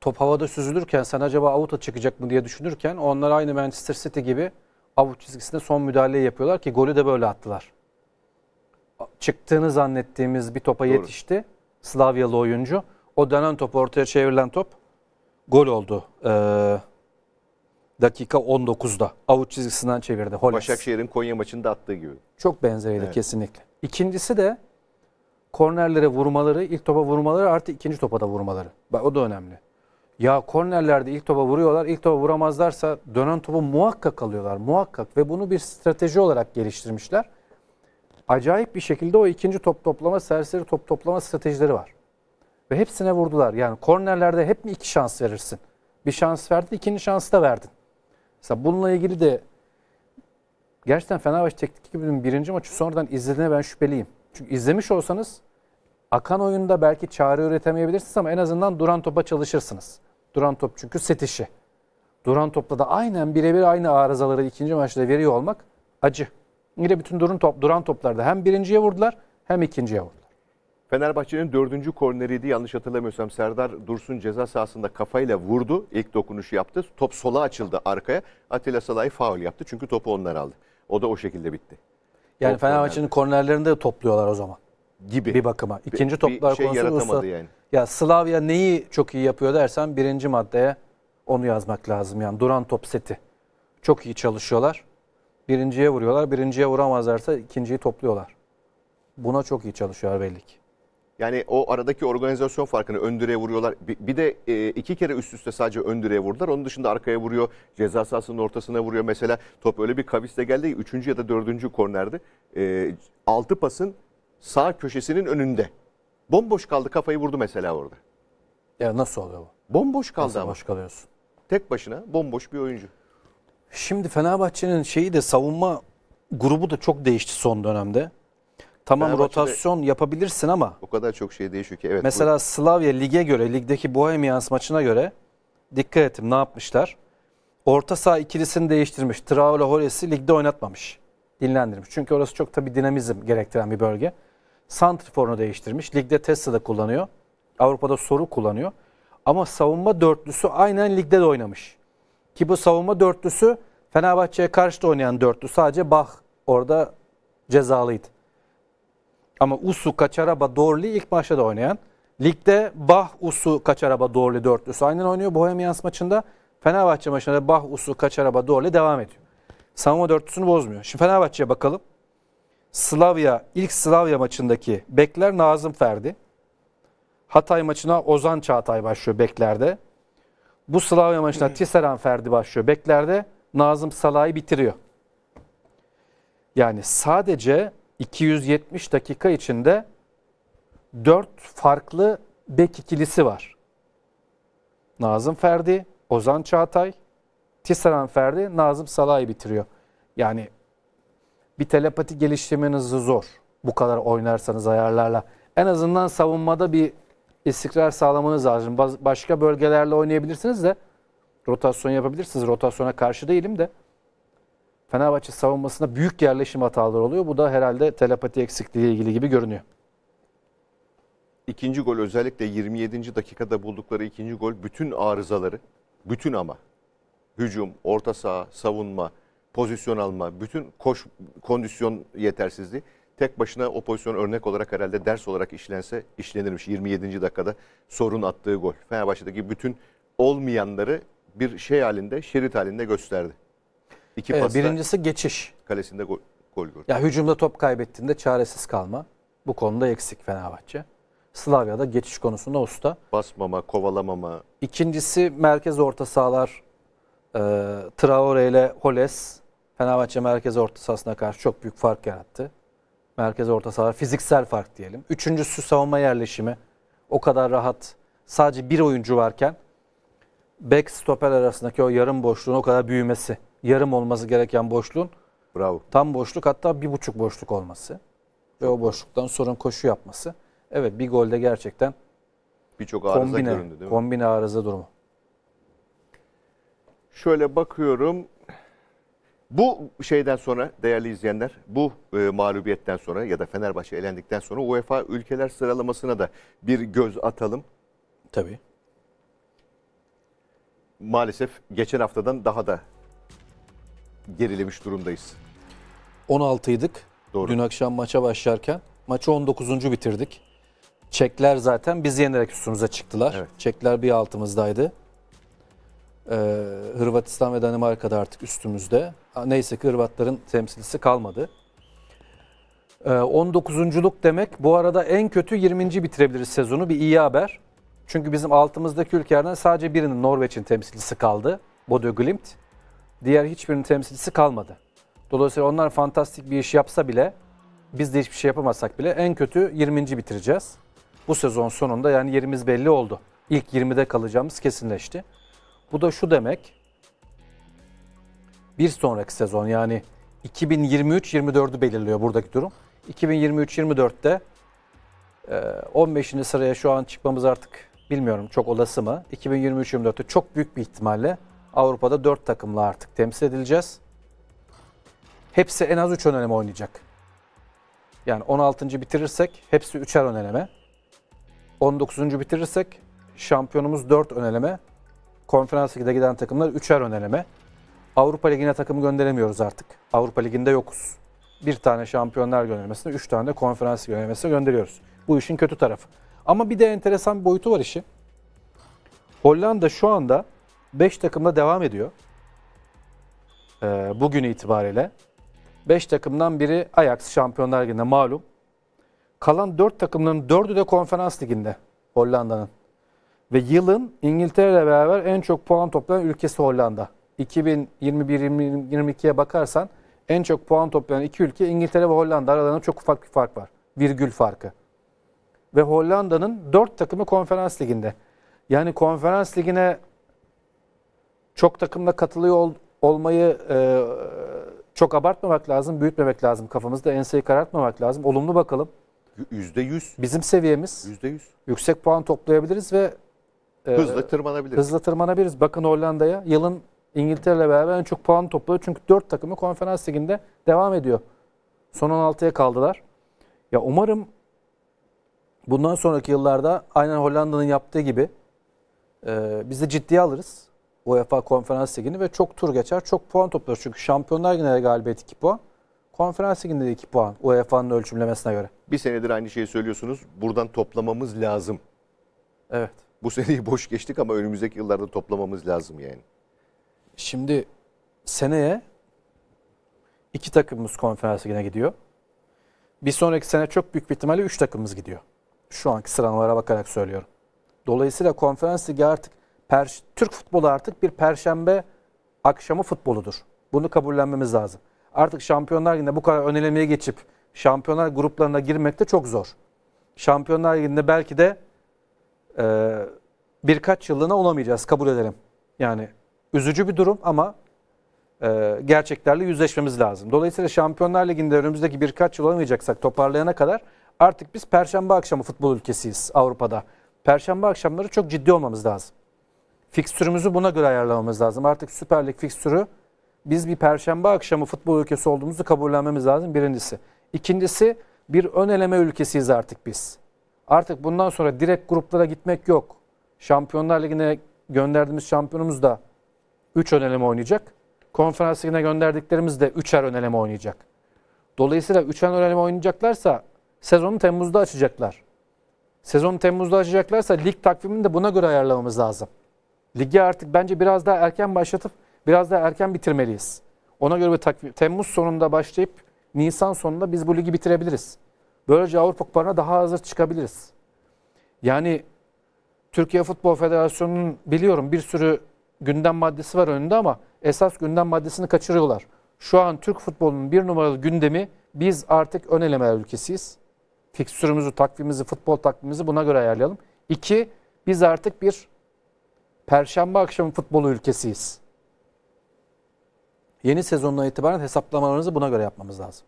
Top havada süzülürken sen acaba avuta çıkacak mı diye düşünürken onlar aynı Manchester City gibi avut çizgisine son müdahaleyi yapıyorlar ki golü de böyle attılar. Çıktığını zannettiğimiz bir topa doğru. yetişti. Slavyalı oyuncu. O dönen top ortaya çevrilen top gol oldu. Ee, dakika 19'da avuç çizgisinden çevirdi Hollins. Başakşehir'in Konya maçında attığı gibi. Çok benzeriydi evet. kesinlikle. İkincisi de kornerlere vurmaları, ilk topa vurmaları artı ikinci topa da vurmaları. Bak o da önemli. Ya kornerlerde ilk topa vuruyorlar, ilk topa vuramazlarsa dönen topu muhakkak alıyorlar, muhakkak. Ve bunu bir strateji olarak geliştirmişler. Acayip bir şekilde o ikinci top toplama, serseri top toplama stratejileri var. Ve hepsine vurdular. Yani kornerlerde hep mi iki şans verirsin? Bir şans verdin, ikinci şansı da verdin. Mesela bununla ilgili de gerçekten Fenerbahçe teknik ekibinin birinci maçı sonradan izlediğine ben şüpheliyim. Çünkü izlemiş olsanız akan oyunda belki çare üretemeyebilirsiniz ama en azından duran topa çalışırsınız. Duran top çünkü set işi. Duran topla da aynen birebir aynı arızaları ikinci maçta veriyor olmak acı. Yine bütün durum top, duran toplarda hem birinciye vurdular hem ikinciye vurdular. Fenerbahçe'nin dördüncü korneriydi yanlış hatırlamıyorsam Serdar Dursun ceza sahasında kafayla vurdu. İlk dokunuşu yaptı. Top sola açıldı arkaya. Atilla Salay faul yaptı çünkü topu onlar aldı. O da o şekilde bitti. Yani top Fenerbahçe'nin kornerlerinde topluyorlar o zaman. Gibi. Bir bakıma. İkinci toplar bir şey yaratamadı usta. yani. Ya Slavia neyi çok iyi yapıyor dersen birinci maddeye onu yazmak lazım. Yani duran top seti. Çok iyi çalışıyorlar. Birinciye vuruyorlar. Birinciye vuramazlarsa ikinciyi topluyorlar. Buna çok iyi çalışıyorlar belli ki. Yani o aradaki organizasyon farkını ön vuruyorlar. Bir, bir de e, iki kere üst üste sadece ön direğe vurdular. Onun dışında arkaya vuruyor. Ceza sahasının ortasına vuruyor. Mesela top öyle bir kavisle geldi. Üçüncü ya da dördüncü kornerde. E, altı pasın sağ köşesinin önünde. Bomboş kaldı. Kafayı vurdu mesela orada. Ya nasıl oluyor bu? Bomboş kaldı nasıl ama. boş kalıyorsun? Tek başına bomboş bir oyuncu. Şimdi Fenerbahçe'nin şeyi de savunma grubu da çok değişti son dönemde. Tamam rotasyon yapabilirsin ama o kadar çok şey değişiyor ki. Evet, mesela buyurun. Slavya lige göre, ligdeki Bohemians maçına göre dikkat ettim ne yapmışlar? Orta saha ikilisini değiştirmiş. Traore Hores'i ligde oynatmamış. Dinlendirmiş. Çünkü orası çok tabii dinamizm gerektiren bir bölge. Santrifor'unu değiştirmiş. Ligde Tesla'da kullanıyor. Avrupa'da Soru kullanıyor. Ama savunma dörtlüsü aynen ligde de oynamış. Ki bu savunma dörtlüsü Fenerbahçe'ye karşı da oynayan dörtlü. Sadece Bach orada cezalıydı. Ama Usu, Kaçaraba, Dorli ilk maçta da oynayan. Ligde Bah, Usu, Kaçaraba, Dorli dörtlüsü aynen oynuyor. Bohemians maçında Fenerbahçe maçında Bah, Usu, Kaçaraba, Dorli devam ediyor. Savunma dörtlüsünü bozmuyor. Şimdi Fenerbahçe'ye bakalım. Slavya, ilk Slavya maçındaki bekler Nazım Ferdi. Hatay maçına Ozan Çağatay başlıyor beklerde. Bu Slavya maçına Tisseran Ferdi başlıyor beklerde. Nazım Salah'ı bitiriyor. Yani sadece 270 dakika içinde 4 farklı bek ikilisi var. Nazım Ferdi, Ozan Çağatay, Tisaran Ferdi, Nazım Salay bitiriyor. Yani bir telepati geliştirmeniz zor. Bu kadar oynarsanız ayarlarla. En azından savunmada bir istikrar sağlamanız lazım. Başka bölgelerle oynayabilirsiniz de rotasyon yapabilirsiniz. Rotasyona karşı değilim de Fenerbahçe savunmasında büyük yerleşim hataları oluyor. Bu da herhalde telepati eksikliği ile ilgili gibi görünüyor. İkinci gol özellikle 27. dakikada buldukları ikinci gol bütün arızaları, bütün ama hücum, orta saha, savunma, pozisyon alma, bütün koş kondisyon yetersizliği tek başına o pozisyon örnek olarak herhalde ders olarak işlense işlenirmiş 27. dakikada sorun attığı gol. Fenerbahçe'deki bütün olmayanları bir şey halinde, şerit halinde gösterdi. İki pasta birincisi geçiş. Kalesinde gol, gol gördü. Ya hücumda top kaybettiğinde çaresiz kalma. Bu konuda eksik Fenerbahçe. Slavya'da geçiş konusunda usta. Basmama, kovalamama. İkincisi merkez orta sahalar e, Traore ile Holes Fenerbahçe merkez orta sahasına karşı çok büyük fark yarattı. Merkez orta sahalar fiziksel fark diyelim. Üçüncüsü savunma yerleşimi. O kadar rahat sadece bir oyuncu varken back stoper arasındaki o yarım boşluğun o kadar büyümesi yarım olması gereken boşluğun Bravo. tam boşluk hatta bir buçuk boşluk olması. Ve o boşluktan sorun koşu yapması. Evet bir golde gerçekten birçok arıza kombine, göründü değil mi? Kombine arıza durumu. Şöyle bakıyorum. Bu şeyden sonra değerli izleyenler bu e, mağlubiyetten sonra ya da Fenerbahçe elendikten sonra UEFA ülkeler sıralamasına da bir göz atalım. Tabii. Maalesef geçen haftadan daha da gerilemiş durumdayız. 16'ydık. Doğru. Dün akşam maça başlarken maçı 19. bitirdik. Çekler zaten biz yenerek üstümüze çıktılar. Evet. Çekler bir altımızdaydı. Ee, Hırvatistan ve Danimarka da artık üstümüzde. Neyse ki Hırvatların temsilcisi kalmadı. Ee, 19.luk demek bu arada en kötü 20. bitirebiliriz sezonu bir iyi haber. Çünkü bizim altımızdaki ülkelerden sadece birinin Norveç'in temsilcisi kaldı. Bodø Glimt diğer hiçbirinin temsilcisi kalmadı. Dolayısıyla onlar fantastik bir iş yapsa bile biz de hiçbir şey yapamazsak bile en kötü 20. bitireceğiz. Bu sezon sonunda yani yerimiz belli oldu. İlk 20'de kalacağımız kesinleşti. Bu da şu demek. Bir sonraki sezon yani 2023-24'ü belirliyor buradaki durum. 2023-24'te 15. E, sıraya şu an çıkmamız artık bilmiyorum çok olası mı? 2023-24'te çok büyük bir ihtimalle Avrupa'da 4 takımla artık temsil edileceğiz. Hepsi en az 3 ön oynayacak. Yani 16. bitirirsek hepsi 3'er ön 19. bitirirsek şampiyonumuz 4 ön Konferans Ligi'de giden takımlar 3'er ön Avrupa Ligi'ne takım gönderemiyoruz artık. Avrupa Ligi'nde yokuz. Bir tane şampiyonlar göndermesine, üç tane de konferans göndermesine gönderiyoruz. Bu işin kötü tarafı. Ama bir de enteresan bir boyutu var işi. Hollanda şu anda 5 takımla devam ediyor. Ee, bugün itibariyle. 5 takımdan biri Ajax Şampiyonlar Ligi'nde malum. Kalan 4 takımların 4'ü de Konferans Ligi'nde Hollanda'nın. Ve yılın İngiltere ile beraber en çok puan toplayan ülkesi Hollanda. 2021-2022'ye bakarsan en çok puan toplayan iki ülke İngiltere ve Hollanda aralarında çok ufak bir fark var. Virgül farkı. Ve Hollanda'nın 4 takımı konferans liginde. Yani konferans ligine çok takımla katılıyor ol, olmayı e, çok abartmamak lazım, büyütmemek lazım kafamızda. Enseyi karartmamak lazım. Olumlu bakalım. %100. Bizim seviyemiz. %100. Yüksek puan toplayabiliriz ve e, hızla tırmanabiliriz. Hızla tırmanabiliriz. Bakın Hollanda'ya yılın İngiltere'yle beraber en çok puan topluyor Çünkü 4 takımı konferans liginde devam ediyor. Son 16'ya kaldılar. Ya umarım bundan sonraki yıllarda aynen Hollanda'nın yaptığı gibi e, biz de ciddiye alırız. UEFA Konferans Ligi'ni ve çok tur geçer, çok puan toplar. Çünkü Şampiyonlar Ligi'nde galibiyet 2 puan. Konferans Ligi'nde de 2 puan UEFA'nın ölçümlemesine göre. Bir senedir aynı şeyi söylüyorsunuz. Buradan toplamamız lazım. Evet. Bu seneyi boş geçtik ama önümüzdeki yıllarda toplamamız lazım yani. Şimdi seneye iki takımımız konferans ligine gidiyor. Bir sonraki sene çok büyük bir ihtimalle üç takımımız gidiyor. Şu anki sıralamalara bakarak söylüyorum. Dolayısıyla konferans ligi artık per, Türk futbolu artık bir perşembe akşamı futboludur. Bunu kabullenmemiz lazım. Artık Şampiyonlar Ligi'nde bu kadar önelemeye geçip şampiyonlar gruplarına girmek de çok zor. Şampiyonlar Ligi'nde belki de e, birkaç yıllığına olamayacağız kabul edelim. Yani üzücü bir durum ama e, gerçeklerle yüzleşmemiz lazım. Dolayısıyla Şampiyonlar Ligi'nde önümüzdeki birkaç yıl olamayacaksak toparlayana kadar artık biz Perşembe akşamı futbol ülkesiyiz Avrupa'da. Perşembe akşamları çok ciddi olmamız lazım fikstürümüzü buna göre ayarlamamız lazım. Artık Süper Lig fikstürü biz bir perşembe akşamı futbol ülkesi olduğumuzu kabullenmemiz lazım birincisi. İkincisi bir ön eleme ülkesiyiz artık biz. Artık bundan sonra direkt gruplara gitmek yok. Şampiyonlar Ligi'ne gönderdiğimiz şampiyonumuz da 3 ön eleme oynayacak. Konferans Ligi'ne gönderdiklerimiz de 3'er ön eleme oynayacak. Dolayısıyla 3'er ön eleme oynayacaklarsa sezonu Temmuz'da açacaklar. Sezonu Temmuz'da açacaklarsa lig takvimini de buna göre ayarlamamız lazım. Ligi artık bence biraz daha erken başlatıp biraz daha erken bitirmeliyiz. Ona göre bir Temmuz sonunda başlayıp Nisan sonunda biz bu ligi bitirebiliriz. Böylece Avrupa Kupalarına daha hazır çıkabiliriz. Yani Türkiye Futbol Federasyonu'nun biliyorum bir sürü gündem maddesi var önünde ama esas gündem maddesini kaçırıyorlar. Şu an Türk futbolunun bir numaralı gündemi biz artık ön eleme ülkesiyiz. Fikstürümüzü, takvimimizi, futbol takvimimizi buna göre ayarlayalım. İki, biz artık bir Perşembe akşamı futbolu ülkesiyiz. Yeni sezonuna itibaren hesaplamalarınızı buna göre yapmamız lazım.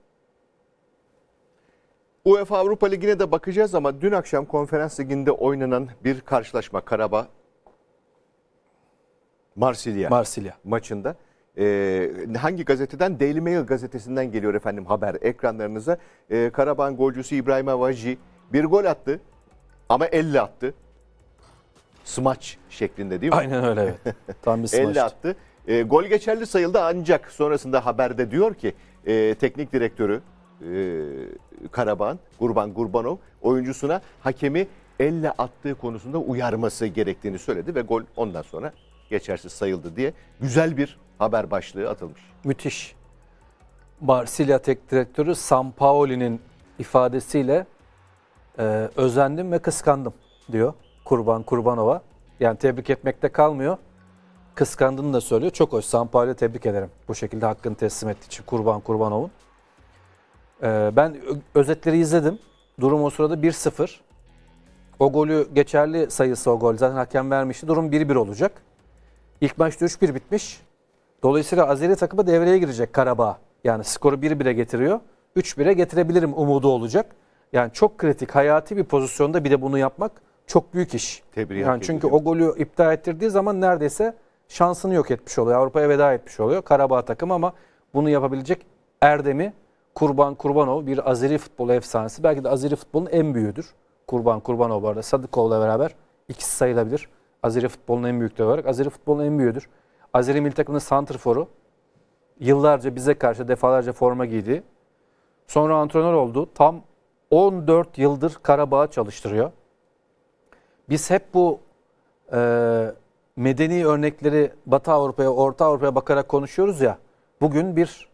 UEFA Avrupa Ligi'ne de bakacağız ama dün akşam konferans liginde oynanan bir karşılaşma Karaba Marsilya, Marsilya. maçında. Ee, hangi gazeteden? Daily Mail gazetesinden geliyor efendim haber ekranlarınıza. Ee, Karabağ'ın golcüsü İbrahim Avaji bir gol attı ama elle attı smaç şeklinde değil mi? Aynen öyle evet. Tam bir smaç. Elle attı. E, gol geçerli sayıldı ancak sonrasında haberde diyor ki e, teknik direktörü e, Karaban, Gurban Gurbanov oyuncusuna hakemi elle attığı konusunda uyarması gerektiğini söyledi ve gol ondan sonra geçersiz sayıldı diye güzel bir haber başlığı atılmış. Müthiş. Marsilya Tek Direktörü Sampaoli'nin ifadesiyle e, özendim ve kıskandım diyor. Kurban Kurbanova. Yani tebrik etmekte kalmıyor. Kıskandığını da söylüyor. Çok hoş. Sampaoli tebrik ederim. Bu şekilde hakkını teslim ettiği için Kurban Kurbanov'un. Ee, ben özetleri izledim. Durum o sırada 1-0. O golü geçerli sayısı o gol. Zaten hakem vermişti. Durum 1-1 olacak. İlk maçta 3-1 bitmiş. Dolayısıyla Azeri takımı devreye girecek Karabağ. Yani skoru 1-1'e getiriyor. 3-1'e getirebilirim umudu olacak. Yani çok kritik, hayati bir pozisyonda bir de bunu yapmak çok büyük iş. Tebrik yani çünkü o golü iptal ettirdiği zaman neredeyse şansını yok etmiş oluyor. Avrupa'ya veda etmiş oluyor Karabağ takım ama bunu yapabilecek Erdem'i Kurban Kurbanov bir Azeri futbol efsanesi. Belki de Azeri futbolun en büyüğüdür. Kurban Kurbanov bu arada Sadıkov'la beraber ikisi sayılabilir. Azeri futbolun en büyükleri olarak. Azeri futbolun en büyüğüdür. Azeri milli takımının santrforu. Yıllarca bize karşı defalarca forma giydi. Sonra antrenör oldu. Tam 14 yıldır Karabağ'a çalıştırıyor. Biz hep bu e, medeni örnekleri Batı Avrupa'ya, Orta Avrupa'ya bakarak konuşuyoruz ya. Bugün bir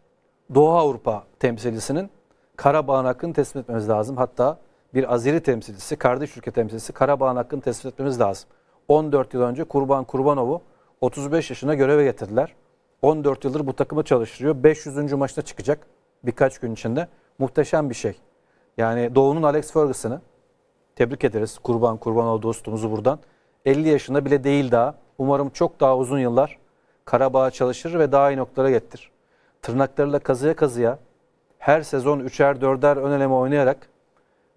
Doğu Avrupa temsilcisinin Karabağ'ın hakkını teslim etmemiz lazım. Hatta bir Azeri temsilcisi, kardeş ülke temsilcisi Karabağ'ın hakkını teslim etmemiz lazım. 14 yıl önce Kurban Kurbanov'u 35 yaşına göreve getirdiler. 14 yıldır bu takımı çalıştırıyor. 500. maçına çıkacak birkaç gün içinde. Muhteşem bir şey. Yani Doğu'nun Alex Ferguson'ı, Tebrik ederiz. Kurban kurban o dostumuzu buradan. 50 yaşında bile değil daha. Umarım çok daha uzun yıllar Karabağ'a çalışır ve daha iyi noktalara getir Tırnaklarıyla kazıya kazıya her sezon 3'er 4'er ön eleme oynayarak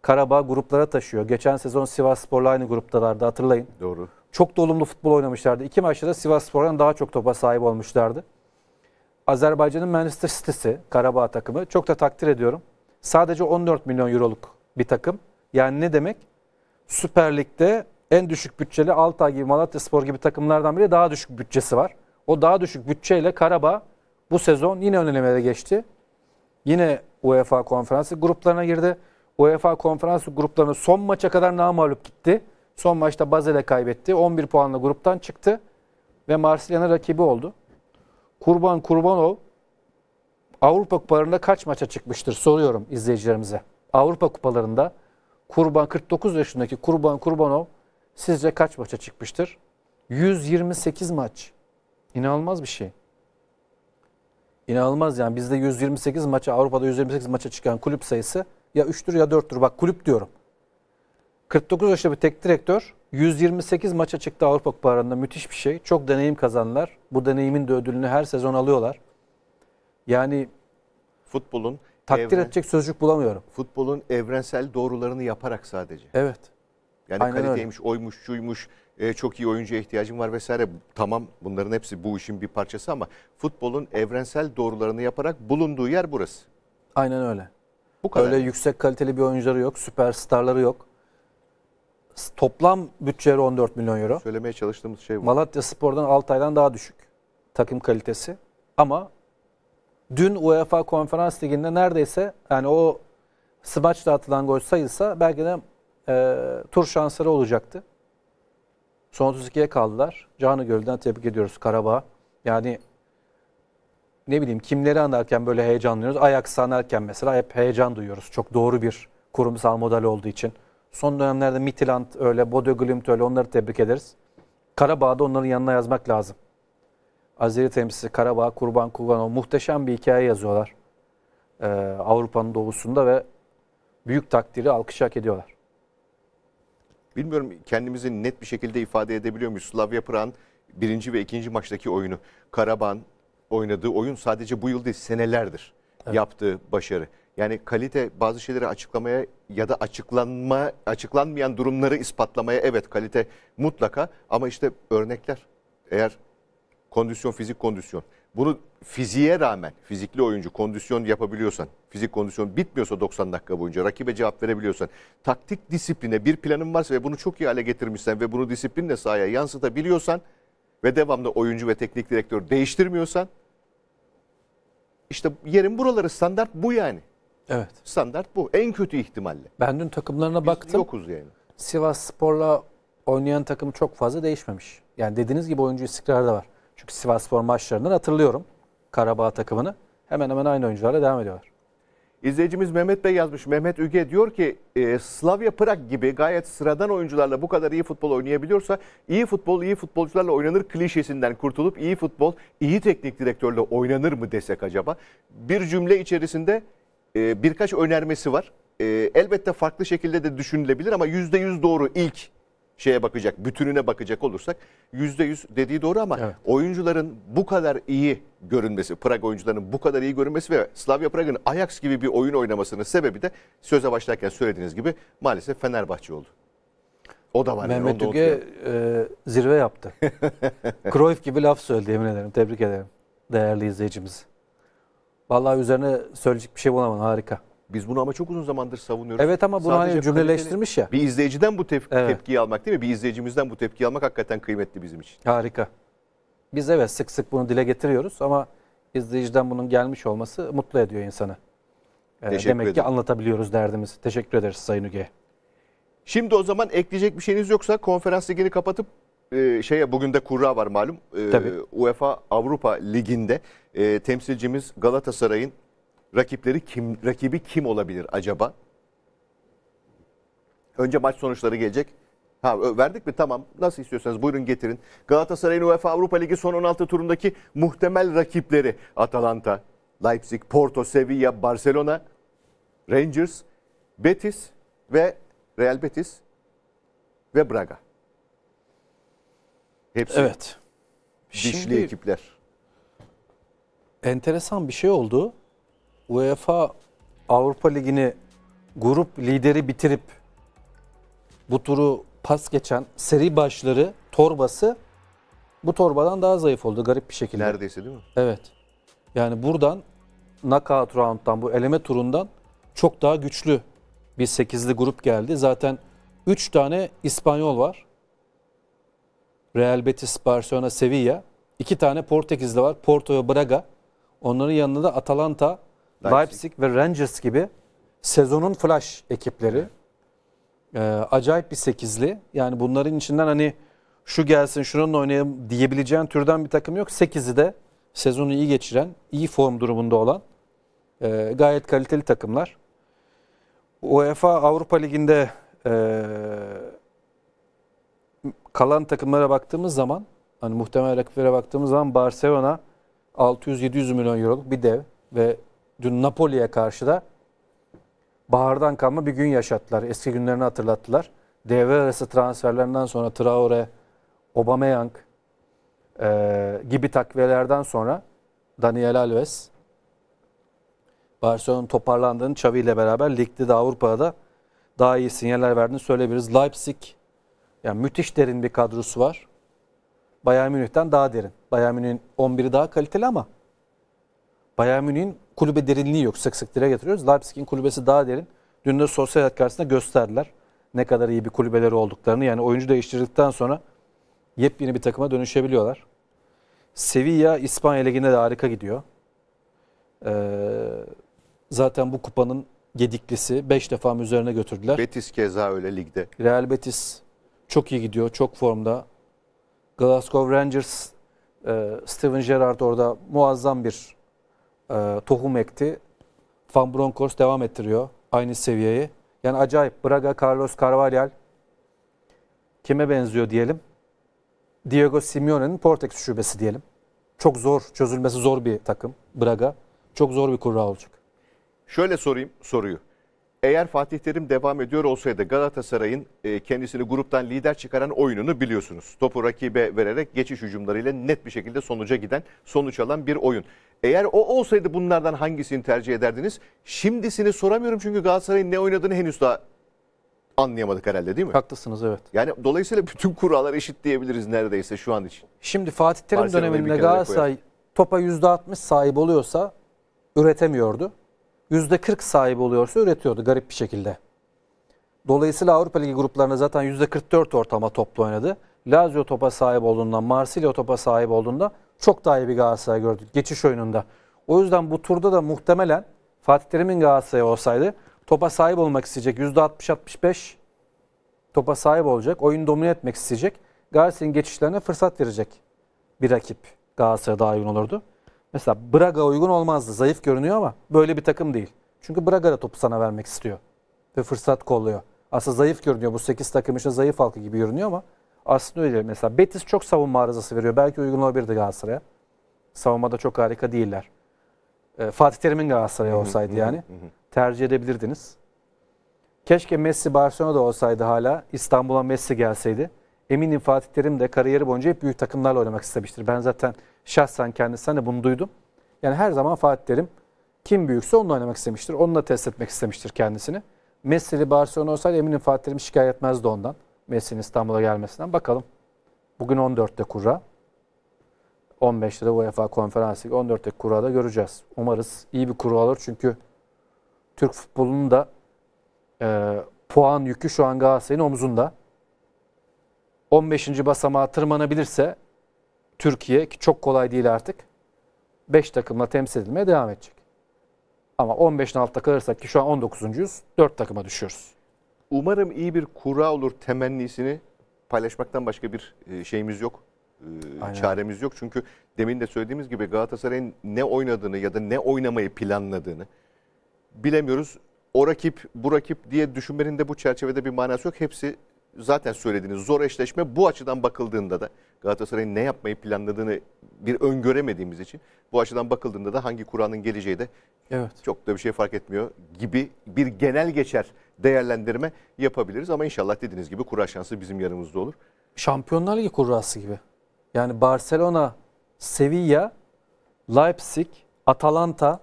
Karabağ gruplara taşıyor. Geçen sezon Sivas Spor'la aynı gruptalardı hatırlayın. Doğru. Çok da olumlu futbol oynamışlardı. İki maçta da Sivas Spor'dan daha çok topa sahip olmuşlardı. Azerbaycan'ın Manchester City'si, Karabağ takımı. Çok da takdir ediyorum. Sadece 14 milyon euroluk bir takım. Yani ne demek? Süper Lig'de en düşük bütçeli Altay gibi Malatya Spor gibi takımlardan bile daha düşük bütçesi var. O daha düşük bütçeyle Karabağ bu sezon yine önlemeye geçti. Yine UEFA konferansı gruplarına girdi. UEFA konferansı gruplarına son maça kadar namalup gitti. Son maçta Bazel'e kaybetti. 11 puanla gruptan çıktı ve Marsilya'nın rakibi oldu. Kurban Kurbanov Avrupa kupalarında kaç maça çıkmıştır soruyorum izleyicilerimize. Avrupa kupalarında Kurban 49 yaşındaki Kurban Kurbanov sizce kaç maça çıkmıştır? 128 maç. İnanılmaz bir şey. İnanılmaz yani bizde 128 maça Avrupa'da 128 maça çıkan kulüp sayısı ya 3'tür ya 4'tür. Bak kulüp diyorum. 49 yaşında bir tek direktör 128 maça çıktı Avrupa Kupalarında müthiş bir şey. Çok deneyim kazanlar. Bu deneyimin de ödülünü her sezon alıyorlar. Yani futbolun takdir Evren, edecek sözcük bulamıyorum. Futbolun evrensel doğrularını yaparak sadece. Evet. Yani Aynen kaliteymiş, öyle. oymuş, şuymuş, e, çok iyi oyuncuya ihtiyacım var vesaire. Tamam bunların hepsi bu işin bir parçası ama futbolun evrensel doğrularını yaparak bulunduğu yer burası. Aynen öyle. Bu kadar. Öyle yüksek kaliteli bir oyuncuları yok, süperstarları yok. Toplam bütçeleri 14 milyon euro. Söylemeye çalıştığımız şey bu. Malatya Spor'dan aydan daha düşük takım kalitesi. Ama dün UEFA Konferans Ligi'nde neredeyse yani o Sıbaç'la atılan gol sayılsa belki de e, tur şansları olacaktı. Son 32'ye kaldılar. Canı Göl'den tebrik ediyoruz Karabağ. Yani ne bileyim kimleri anarken böyle heyecanlıyoruz. Ajax anarken mesela hep heyecan duyuyoruz. Çok doğru bir kurumsal model olduğu için. Son dönemlerde Mitiland öyle, Bodo Glimt öyle onları tebrik ederiz. Karabağ'da onların yanına yazmak lazım. Azeri temsilcisi Karabağ, Kurban Kurbanov muhteşem bir hikaye yazıyorlar. Ee, Avrupa'nın doğusunda ve büyük takdiri alkış hak ediyorlar. Bilmiyorum kendimizi net bir şekilde ifade edebiliyor muyuz? Slavia Pran birinci ve ikinci maçtaki oyunu. Karaban oynadığı oyun sadece bu yıl değil senelerdir evet. yaptığı başarı. Yani kalite bazı şeyleri açıklamaya ya da açıklanma açıklanmayan durumları ispatlamaya evet kalite mutlaka ama işte örnekler eğer Kondisyon, fizik, kondisyon. Bunu fiziğe rağmen fizikli oyuncu kondisyon yapabiliyorsan, fizik kondisyon bitmiyorsa 90 dakika boyunca rakibe cevap verebiliyorsan, taktik disipline bir planın varsa ve bunu çok iyi hale getirmişsen ve bunu disiplinle sahaya yansıtabiliyorsan ve devamlı oyuncu ve teknik direktör değiştirmiyorsan işte yerin buraları standart bu yani. Evet. Standart bu. En kötü ihtimalle. Ben dün takımlarına Biz baktım. Yokuz yani. Sivas Spor'la oynayan takım çok fazla değişmemiş. Yani dediğiniz gibi oyuncu istikrarı da var. Çünkü Sivasspor maçlarından hatırlıyorum Karabağ takımını. Hemen hemen aynı oyuncularla devam ediyorlar. İzleyicimiz Mehmet Bey yazmış. Mehmet Üge diyor ki e, Slavia Prag gibi gayet sıradan oyuncularla bu kadar iyi futbol oynayabiliyorsa iyi futbol iyi futbolcularla oynanır klişesinden kurtulup iyi futbol iyi teknik direktörle oynanır mı desek acaba? Bir cümle içerisinde e, birkaç önermesi var. E, elbette farklı şekilde de düşünülebilir ama %100 doğru ilk şeye bakacak, bütününe bakacak olursak yüzde yüz dediği doğru ama evet. oyuncuların bu kadar iyi görünmesi, Prag oyuncularının bu kadar iyi görünmesi ve Slavia Prag'ın Ajax gibi bir oyun oynamasının sebebi de söze başlarken söylediğiniz gibi maalesef Fenerbahçe oldu. O da var. Mehmet yani, Üge e, zirve yaptı. Cruyff gibi laf söyledi emin ederim. Tebrik ederim değerli izleyicimiz. Vallahi üzerine söyleyecek bir şey bulamadım. Harika. Biz bunu ama çok uzun zamandır savunuyoruz. Evet ama bunu Sadece hani cümleleştirmiş ya. Bir izleyiciden bu tep evet. tepkiyi almak değil mi? Bir izleyicimizden bu tepkiyi almak hakikaten kıymetli bizim için. Harika. Biz evet sık sık bunu dile getiriyoruz ama izleyiciden bunun gelmiş olması mutlu ediyor insanı. Ee, Teşekkür Demek ederim. ki anlatabiliyoruz derdimizi. Teşekkür ederiz Sayın Üge. Şimdi o zaman ekleyecek bir şeyiniz yoksa konferans ligini kapatıp e, şeye bugün de kurra var malum. E, Tabii. UEFA Avrupa Ligi'nde e, temsilcimiz Galatasaray'ın rakipleri kim rakibi kim olabilir acaba? Önce maç sonuçları gelecek. Ha verdik mi? Tamam. Nasıl istiyorsanız buyurun getirin. Galatasaray'ın UEFA Avrupa Ligi son 16 turundaki muhtemel rakipleri Atalanta, Leipzig, Porto, Sevilla, Barcelona, Rangers, Betis ve Real Betis ve Braga. Hepsi evet. dişli Şimdi, ekipler. Enteresan bir şey oldu. UEFA Avrupa Ligi'ni grup lideri bitirip bu turu pas geçen seri başları torbası bu torbadan daha zayıf oldu garip bir şekilde. Neredeyse değil mi? Evet. Yani buradan knockout round'dan bu eleme turundan çok daha güçlü bir 8'li grup geldi. Zaten 3 tane İspanyol var. Real Betis, Barcelona, Sevilla. 2 tane Portekizli var. Porto ve Braga. Onların yanında da Atalanta, Leipzig, ve Rangers gibi sezonun flash ekipleri. Ee, acayip bir sekizli. Yani bunların içinden hani şu gelsin şununla oynayayım diyebileceğin türden bir takım yok. Sekizi de sezonu iyi geçiren, iyi form durumunda olan e, gayet kaliteli takımlar. UEFA Avrupa Ligi'nde e, kalan takımlara baktığımız zaman hani muhtemel rakiplere baktığımız zaman Barcelona 600-700 milyon euroluk bir dev ve dün Napoli'ye karşı da bahardan kalma bir gün yaşattılar. Eski günlerini hatırlattılar. Devre arası transferlerinden sonra Traore, Aubameyang e, gibi takviyelerden sonra Daniel Alves Barcelona'nın toparlandığını Xavi ile beraber ligde de Avrupa'da da daha iyi sinyaller verdiğini söyleyebiliriz. Leipzig yani müthiş derin bir kadrosu var. Bayern Münih'ten daha derin. Bayern Münih'in 11'i daha kaliteli ama Bayern Münih'in kulübe derinliği yok. Sık sık dire getiriyoruz. Leipzig'in kulübesi daha derin. Dün de sosyal hayat karşısında gösterdiler ne kadar iyi bir kulübeleri olduklarını. Yani oyuncu değiştirdikten sonra yepyeni bir takıma dönüşebiliyorlar. Sevilla İspanya Ligi'nde de harika gidiyor. Ee, zaten bu kupanın gediklisi 5 defa üzerine götürdüler. Betis keza öyle ligde. Real Betis çok iyi gidiyor, çok formda. Glasgow Rangers, e, Steven Gerrard orada muazzam bir e, tohum ekti. Van Bronckhorst devam ettiriyor aynı seviyeyi. Yani acayip Braga, Carlos Carvalhal kime benziyor diyelim? Diego Simeone'nin Portekiz şubesi diyelim. Çok zor, çözülmesi zor bir takım Braga. Çok zor bir kura olacak. Şöyle sorayım soruyu. Eğer Fatih Terim devam ediyor olsaydı Galatasaray'ın e, kendisini gruptan lider çıkaran oyununu biliyorsunuz. Topu rakibe vererek geçiş hücumlarıyla net bir şekilde sonuca giden, sonuç alan bir oyun. Eğer o olsaydı bunlardan hangisini tercih ederdiniz? Şimdisini soramıyorum çünkü Galatasaray'ın ne oynadığını henüz daha anlayamadık herhalde değil mi? Haklısınız evet. Yani dolayısıyla bütün kurallar eşit diyebiliriz neredeyse şu an için. Şimdi Fatih Terim Barcelona'yı döneminde Galatasaray topa %60 sahip oluyorsa üretemiyordu. %40 sahibi oluyorsa üretiyordu garip bir şekilde. Dolayısıyla Avrupa Ligi gruplarında zaten %44 ortama toplu oynadı. Lazio topa sahip olduğunda, Marsilya topa sahip olduğunda çok daha iyi bir Galatasaray gördük geçiş oyununda. O yüzden bu turda da muhtemelen Fatih Terim'in Galatasaray olsaydı topa sahip olmak isteyecek. %60-65 topa sahip olacak. oyun domine etmek isteyecek. Galatasaray'ın geçişlerine fırsat verecek bir rakip Galatasaray'a daha uygun olurdu. Mesela Braga uygun olmazdı. Zayıf görünüyor ama böyle bir takım değil. Çünkü Braga da topu sana vermek istiyor. Ve fırsat kolluyor. Aslında zayıf görünüyor. Bu 8 takım için zayıf halkı gibi görünüyor ama aslında öyle. Mesela Betis çok savunma arızası veriyor. Belki uygun olabilirdi Galatasaray'a. Savunmada çok harika değiller. Ee, Fatih Terim'in Galatasaray'a olsaydı yani. tercih edebilirdiniz. Keşke Messi Barcelona'da olsaydı hala. İstanbul'a Messi gelseydi. Eminim Fatih Terim de kariyeri boyunca hep büyük takımlarla oynamak istemiştir. Ben zaten Şahsen kendisinden hani de bunu duydum. Yani her zaman Fatih Terim kim büyükse onunla oynamak istemiştir. Onunla test etmek istemiştir kendisini. Messi'li Barcelona olsaydı eminim Fatih Terim şikayet etmezdi ondan. Messi'nin İstanbul'a gelmesinden. Bakalım. Bugün 14'te kura. 15'te de UEFA Konferans Ligi 14'te kurada göreceğiz. Umarız iyi bir kura olur çünkü Türk futbolunun da e, puan yükü şu an Galatasaray'ın omzunda. 15. basamağa tırmanabilirse Türkiye ki çok kolay değil artık 5 takımla temsil edilmeye devam edecek. Ama 15'in altta kalırsak ki şu an 19.yüz 4 takıma düşüyoruz. Umarım iyi bir kura olur temennisini paylaşmaktan başka bir e, şeyimiz yok. E, Aynen. Çaremiz yok. Çünkü demin de söylediğimiz gibi Galatasaray'ın ne oynadığını ya da ne oynamayı planladığını bilemiyoruz. O rakip, bu rakip diye düşünmenin de bu çerçevede bir manası yok. Hepsi zaten söylediğiniz zor eşleşme bu açıdan bakıldığında da Galatasaray'ın ne yapmayı planladığını bir öngöremediğimiz için bu açıdan bakıldığında da hangi kuranın geleceği de evet. çok da bir şey fark etmiyor gibi bir genel geçer değerlendirme yapabiliriz. Ama inşallah dediğiniz gibi kura şansı bizim yanımızda olur. Şampiyonlar Ligi kurası gibi. Yani Barcelona, Sevilla, Leipzig, Atalanta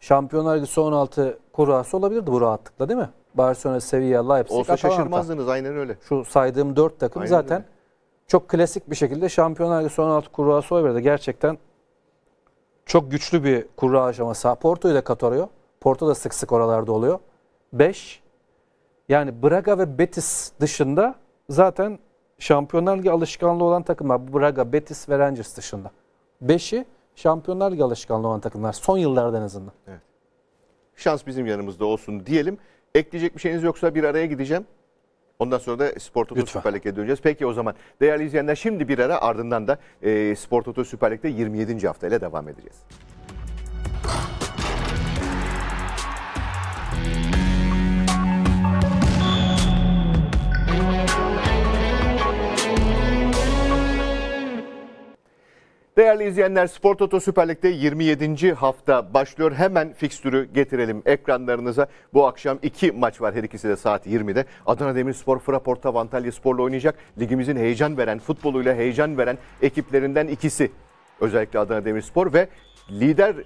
Şampiyonlar Ligi 16 kurası olabilirdi bu rahatlıkla değil mi? Barcelona, Sevilla, Leipzig, Olsa Atalanta. şaşırmazdınız aynen öyle. Şu saydığım dört takım aynen zaten öyle. çok klasik bir şekilde Şampiyonlar Ligi son altı kurva Soyber'de gerçekten çok güçlü bir kurra aşaması. Porto'yu da katarıyor. Porto da sık sık oralarda oluyor. 5. Yani Braga ve Betis dışında zaten Şampiyonlar Ligi alışkanlığı olan takımlar. Braga, Betis ve Rangers dışında. 5'i Şampiyonlar Ligi alışkanlığı olan takımlar. Son yıllarda en azından. Evet. Şans bizim yanımızda olsun diyelim. Ekleyecek bir şeyiniz yoksa bir araya gideceğim. Ondan sonra da Spor Toto Süper Lig'e döneceğiz. Peki o zaman değerli izleyenler şimdi bir ara ardından da e, Spor Toto Süper Lig'de 27. haftayla devam edeceğiz. Değerli izleyenler Spor Toto Süper Lig'de 27. hafta başlıyor. Hemen fikstürü getirelim ekranlarınıza. Bu akşam iki maç var her ikisi de saat 20'de. Adana Demirspor Fraport'ta Antalya Spor'la oynayacak. Ligimizin heyecan veren, futboluyla heyecan veren ekiplerinden ikisi. Özellikle Adana Demirspor ve lider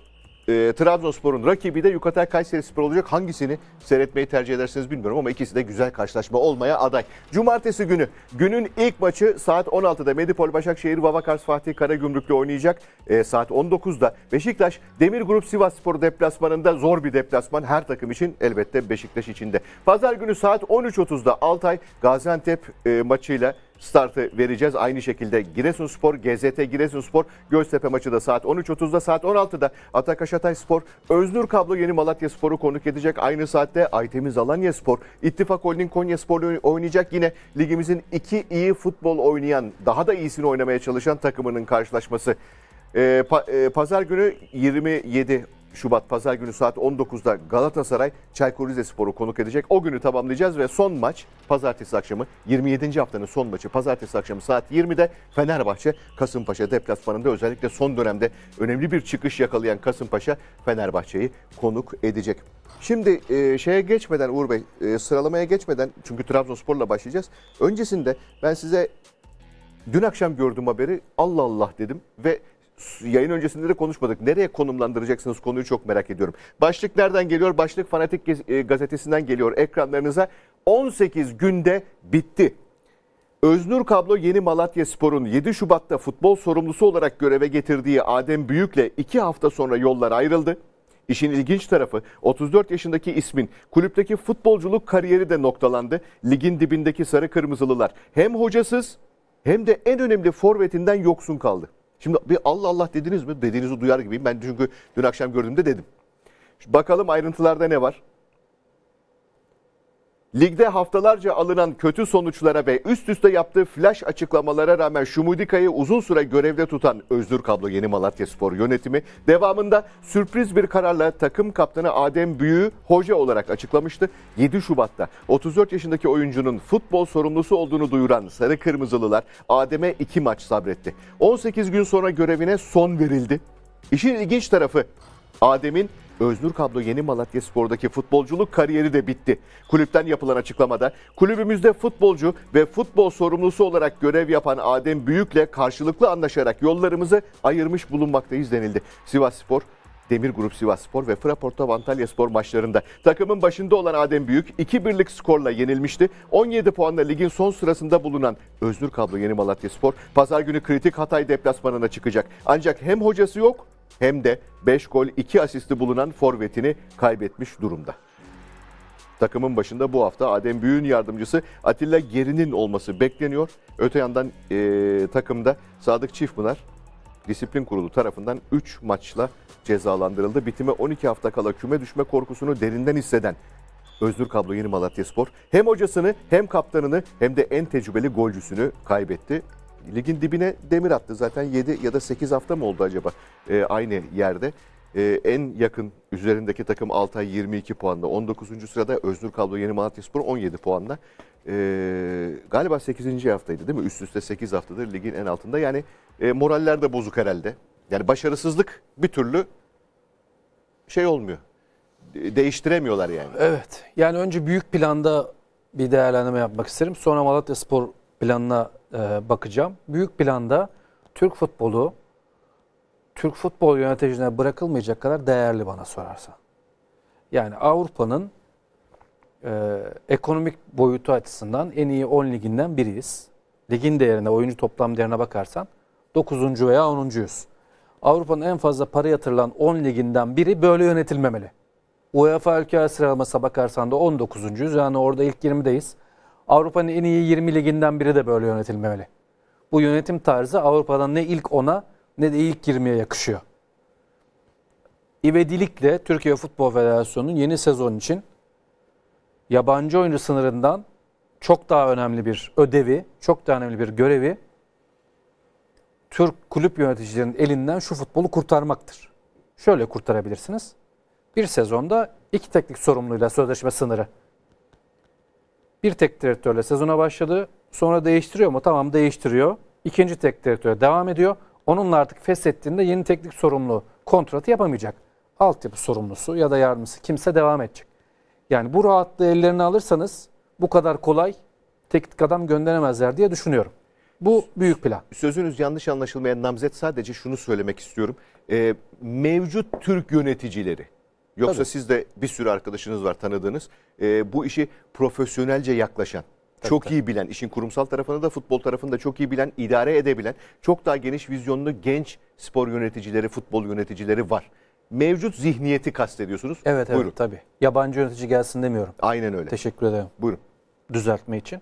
e, Trabzonspor'un rakibi de Yukatel Kayseri Spor olacak. Hangisini seyretmeyi tercih edersiniz bilmiyorum ama ikisi de güzel karşılaşma olmaya aday. Cumartesi günü günün ilk maçı saat 16'da Medipol Başakşehir Vavakars Fatih Karagümrük'le oynayacak. E, saat 19'da Beşiktaş Demir Grup Sivas Spor deplasmanında zor bir deplasman her takım için elbette Beşiktaş içinde. Pazar günü saat 13.30'da Altay Gaziantep e, maçıyla startı vereceğiz. Aynı şekilde Giresunspor, GZT Giresunspor, Göztepe maçı da saat 13.30'da, saat 16'da Atakaş Hatay Spor, Öznur Kablo Yeni Malatya Spor'u konuk edecek. Aynı saatte Aytemiz Alanya Spor, İttifak Holding Konya Spor'u oynayacak. Yine ligimizin iki iyi futbol oynayan, daha da iyisini oynamaya çalışan takımının karşılaşması. Ee, pa- e, Pazar günü 27 Şubat Pazar günü saat 19'da Galatasaray Çaykur Rizespor'u konuk edecek. O günü tamamlayacağız ve son maç pazartesi akşamı 27. haftanın son maçı pazartesi akşamı saat 20'de Fenerbahçe Kasımpaşa deplasmanında özellikle son dönemde önemli bir çıkış yakalayan Kasımpaşa Fenerbahçe'yi konuk edecek. Şimdi e, şeye geçmeden Uğur Bey e, sıralamaya geçmeden çünkü Trabzonspor'la başlayacağız. Öncesinde ben size dün akşam gördüğüm haberi Allah Allah dedim ve yayın öncesinde de konuşmadık. Nereye konumlandıracaksınız konuyu çok merak ediyorum. Başlık nereden geliyor? Başlık Fanatik e, Gazetesi'nden geliyor ekranlarınıza. 18 günde bitti. Öznur Kablo Yeni Malatya Spor'un 7 Şubat'ta futbol sorumlusu olarak göreve getirdiği Adem Büyük'le 2 hafta sonra yollar ayrıldı. İşin ilginç tarafı 34 yaşındaki ismin kulüpteki futbolculuk kariyeri de noktalandı. Ligin dibindeki sarı kırmızılılar hem hocasız hem de en önemli forvetinden yoksun kaldı. Şimdi bir Allah Allah dediniz mi? Dediğinizi duyar gibiyim. Ben çünkü dün akşam gördüğümde dedim. Şimdi bakalım ayrıntılarda ne var? Ligde haftalarca alınan kötü sonuçlara ve üst üste yaptığı flash açıklamalara rağmen Şumudika'yı uzun süre görevde tutan Özgür Kablo Yeni Malatya Spor yönetimi devamında sürpriz bir kararla takım kaptanı Adem Büyü hoca olarak açıklamıştı. 7 Şubat'ta 34 yaşındaki oyuncunun futbol sorumlusu olduğunu duyuran Sarı Kırmızılılar Adem'e 2 maç sabretti. 18 gün sonra görevine son verildi. İşin ilginç tarafı Adem'in Öznur Kablo Yeni Malatya Spor'daki futbolculuk kariyeri de bitti. Kulüpten yapılan açıklamada kulübümüzde futbolcu ve futbol sorumlusu olarak görev yapan Adem Büyük'le karşılıklı anlaşarak yollarımızı ayırmış bulunmaktayız denildi. Sivas Spor Demir Grup Sivas Spor ve Fraportov Antalya Spor maçlarında. Takımın başında olan Adem Büyük 2 birlik skorla yenilmişti. 17 puanla ligin son sırasında bulunan Öznür Kablo Yeni Malatya Spor pazar günü kritik Hatay deplasmanına çıkacak. Ancak hem hocası yok hem de 5 gol 2 asisti bulunan forvetini kaybetmiş durumda. Takımın başında bu hafta Adem Büyük'ün yardımcısı Atilla Geri'nin olması bekleniyor. Öte yandan e, takımda Sadık Çiftpınar disiplin kurulu tarafından 3 maçla cezalandırıldı. Bitime 12 hafta kala küme düşme korkusunu derinden hisseden Özgür Kablo Yeni Malatya Spor hem hocasını hem kaptanını hem de en tecrübeli golcüsünü kaybetti ligin dibine demir attı. Zaten 7 ya da 8 hafta mı oldu acaba e, aynı yerde? E, en yakın üzerindeki takım Altay 22 puanla. 19. sırada Öznur Kablo Yeni Malatya Spor 17 puanla. E, galiba 8. haftaydı değil mi? Üst üste 8 haftadır ligin en altında. Yani e, moraller de bozuk herhalde. Yani başarısızlık bir türlü şey olmuyor. Değiştiremiyorlar yani. Evet. Yani önce büyük planda bir değerlendirme yapmak isterim. Sonra Malatya Spor planına e, bakacağım. Büyük planda Türk futbolu Türk futbol yöneticilerine bırakılmayacak kadar değerli bana sorarsan. Yani Avrupa'nın e, ekonomik boyutu açısından en iyi 10 liginden biriyiz. Ligin değerine, oyuncu toplam değerine bakarsan 9. veya 10.yüz. Avrupa'nın en fazla para yatırılan 10 liginden biri böyle yönetilmemeli. UEFA ülke sıralamasına bakarsan da 19. yüz yani orada ilk 20'deyiz. Avrupa'nın en iyi 20 liginden biri de böyle yönetilmeli. Bu yönetim tarzı Avrupa'dan ne ilk 10'a ne de ilk 20'ye yakışıyor. İvedilikle Türkiye Futbol Federasyonu'nun yeni sezon için yabancı oyuncu sınırından çok daha önemli bir ödevi, çok daha önemli bir görevi Türk kulüp yöneticilerinin elinden şu futbolu kurtarmaktır. Şöyle kurtarabilirsiniz. Bir sezonda iki teknik sorumluyla sözleşme sınırı bir tek direktörle sezona başladı. Sonra değiştiriyor mu? Tamam değiştiriyor. İkinci tek direktöre devam ediyor. Onunla artık feshettiğinde yeni teknik sorumlu kontratı yapamayacak. Altyapı sorumlusu ya da yardımcısı kimse devam edecek. Yani bu rahatlığı ellerine alırsanız bu kadar kolay teknik adam gönderemezler diye düşünüyorum. Bu büyük plan. Sözünüz yanlış anlaşılmayan namzet sadece şunu söylemek istiyorum. Ee, mevcut Türk yöneticileri Yoksa Tabii. siz de bir sürü arkadaşınız var tanıdığınız. E, bu işi profesyonelce yaklaşan, Tabii. çok iyi bilen, işin kurumsal tarafını da futbol tarafını da çok iyi bilen, idare edebilen, çok daha geniş vizyonlu genç spor yöneticileri, futbol yöneticileri var. Mevcut zihniyeti kastediyorsunuz. Evet evet Buyurun. tabii. Yabancı yönetici gelsin demiyorum. Aynen öyle. Teşekkür ederim. Buyurun. Düzeltme için.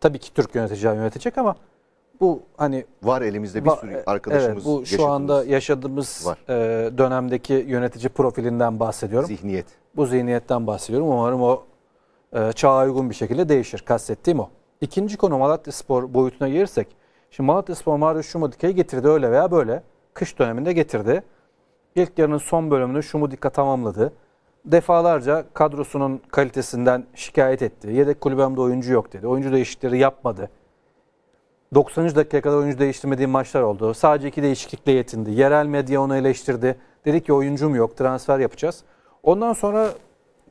Tabii ki Türk yöneticiler yönetecek ama bu hani var elimizde bir sürü e, arkadaşımız evet, bu şu anda yaşadığımız var. E, dönemdeki yönetici profilinden bahsediyorum. Zihniyet. Bu zihniyetten bahsediyorum. Umarım o e, çağa uygun bir şekilde değişir. Kastettiğim o. İkinci konu Malatya Spor boyutuna girsek, Şimdi Malatya Spor Mario Şumudike'yi getirdi öyle veya böyle. Kış döneminde getirdi. İlk yarının son bölümünü Şumudika tamamladı. Defalarca kadrosunun kalitesinden şikayet etti. Yedek kulübemde oyuncu yok dedi. Oyuncu değişiklikleri yapmadı 90. dakikaya kadar oyuncu değiştirmediği maçlar oldu. Sadece iki değişiklikle yetindi. Yerel medya onu eleştirdi. Dedi ki oyuncum yok transfer yapacağız. Ondan sonra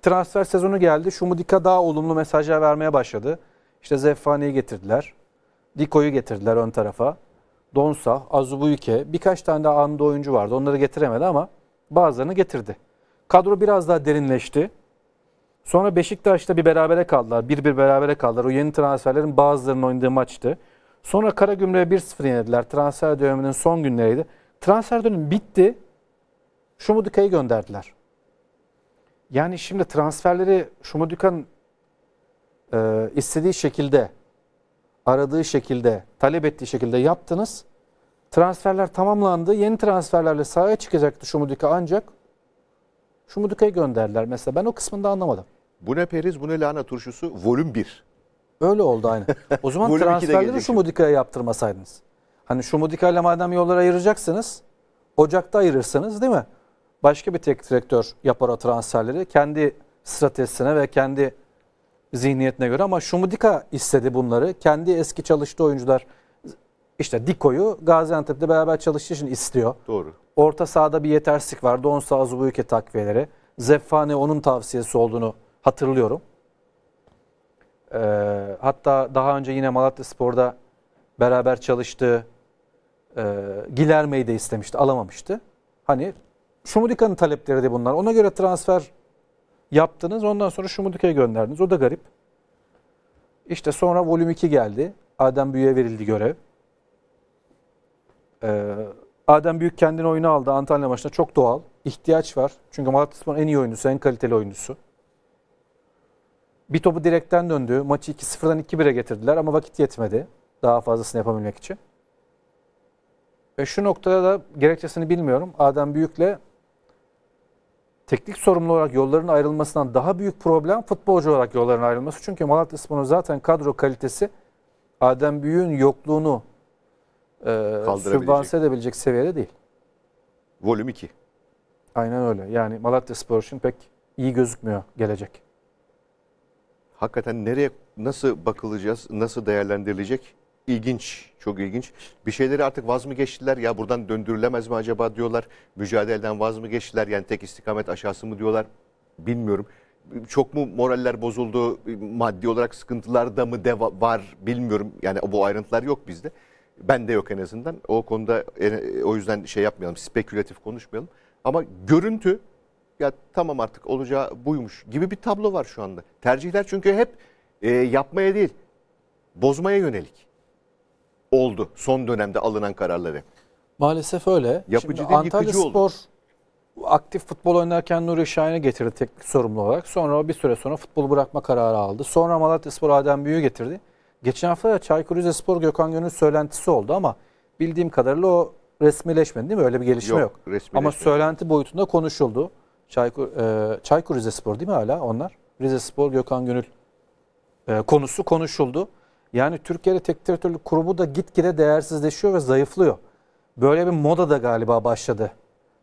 transfer sezonu geldi. Şumudika daha olumlu mesajlar vermeye başladı. İşte Zeffani'yi getirdiler. Diko'yu getirdiler ön tarafa. Donsa, Azubuike, birkaç tane daha anında oyuncu vardı. Onları getiremedi ama bazılarını getirdi. Kadro biraz daha derinleşti. Sonra Beşiktaş'ta bir berabere kaldılar. Bir bir berabere kaldılar. O yeni transferlerin bazılarının oynadığı maçtı. Sonra Karagümrük'e 1-0 yenildiler. Transfer döneminin son günleriydi. Transfer dönemi bitti. Şumudika'yı gönderdiler. Yani şimdi transferleri Şumudika'nın e, istediği şekilde, aradığı şekilde, talep ettiği şekilde yaptınız. Transferler tamamlandı. Yeni transferlerle sahaya çıkacaktı Şumudika ancak Şumudika'yı gönderdiler. Mesela ben o kısmını da anlamadım. Bu ne periz, bu ne lahana turşusu? Volüm 1. Öyle oldu aynı. O zaman transferleri şu Mudika'ya yaptırmasaydınız. Hani şu Mudika'yla madem yolları ayıracaksınız, Ocak'ta ayırırsınız, değil mi? Başka bir tek direktör yapar o transferleri. Kendi stratejisine ve kendi zihniyetine göre ama şu Mudika istedi bunları. Kendi eski çalıştığı oyuncular işte Diko'yu Gaziantep'te beraber çalıştığı için istiyor. Doğru. Orta sahada bir yetersizlik vardı. 10 sağ Zubuyuke takviyeleri. Zeffane onun tavsiyesi olduğunu hatırlıyorum. E, hatta daha önce yine Malatya Spor'da beraber çalıştığı e, Gilerme'yi de istemişti, alamamıştı. Hani Şumudika'nın talepleri de bunlar. Ona göre transfer yaptınız. Ondan sonra Şumudika'ya gönderdiniz. O da garip. İşte sonra volüm 2 geldi. Adem Büyük'e verildi görev. Ee, Adem Büyük kendini oyunu aldı Antalya maçında. Çok doğal. İhtiyaç var. Çünkü Malatya Spor'un en iyi oyuncusu, en kaliteli oyuncusu. Bir topu direkten döndü. Maçı 2-0'dan 2-1'e getirdiler ama vakit yetmedi. Daha fazlasını yapabilmek için. Ve şu noktada da gerekçesini bilmiyorum. Adem Büyük'le teknik sorumlu olarak yolların ayrılmasından daha büyük problem futbolcu olarak yolların ayrılması. Çünkü Malatya Spor'un zaten kadro kalitesi Adem Büyük'ün yokluğunu e, sübvanse edebilecek seviyede değil. Volüm 2. Aynen öyle. Yani Malatya Spor için pek iyi gözükmüyor gelecek hakikaten nereye nasıl bakılacağız, nasıl değerlendirilecek? İlginç, çok ilginç. Bir şeyleri artık vaz mı geçtiler ya buradan döndürülemez mi acaba diyorlar. Mücadeleden vaz mı geçtiler yani tek istikamet aşağısı mı diyorlar bilmiyorum. Çok mu moraller bozuldu, maddi olarak sıkıntılar da mı deva var bilmiyorum. Yani bu ayrıntılar yok bizde. Ben de yok en azından. O konuda e, o yüzden şey yapmayalım, spekülatif konuşmayalım. Ama görüntü ya tamam artık olacağı buymuş gibi bir tablo var şu anda. Tercihler çünkü hep e, yapmaya değil bozmaya yönelik oldu son dönemde alınan kararları. Maalesef öyle. Yapıcı Şimdi değil, Antalya Spor oldu. aktif futbol oynarken Nuri Şahin'i getirdi teknik sorumlu olarak. Sonra bir süre sonra futbolu bırakma kararı aldı. Sonra Malatya Spor Adem Büyü getirdi. Geçen hafta da Çaykur Rizespor Gökhan Gönül söylentisi oldu ama bildiğim kadarıyla o resmileşmedi değil mi? Öyle bir gelişme yok. yok. Ama söylenti boyutunda konuşuldu. Çaykur, e, Çaykur Rizespor değil mi hala onlar? Rizespor, Gökhan Gönül e, konusu konuşuldu. Yani Türkiye'de tek teratörlük kurumu da gitgide değersizleşiyor ve zayıflıyor. Böyle bir moda da galiba başladı.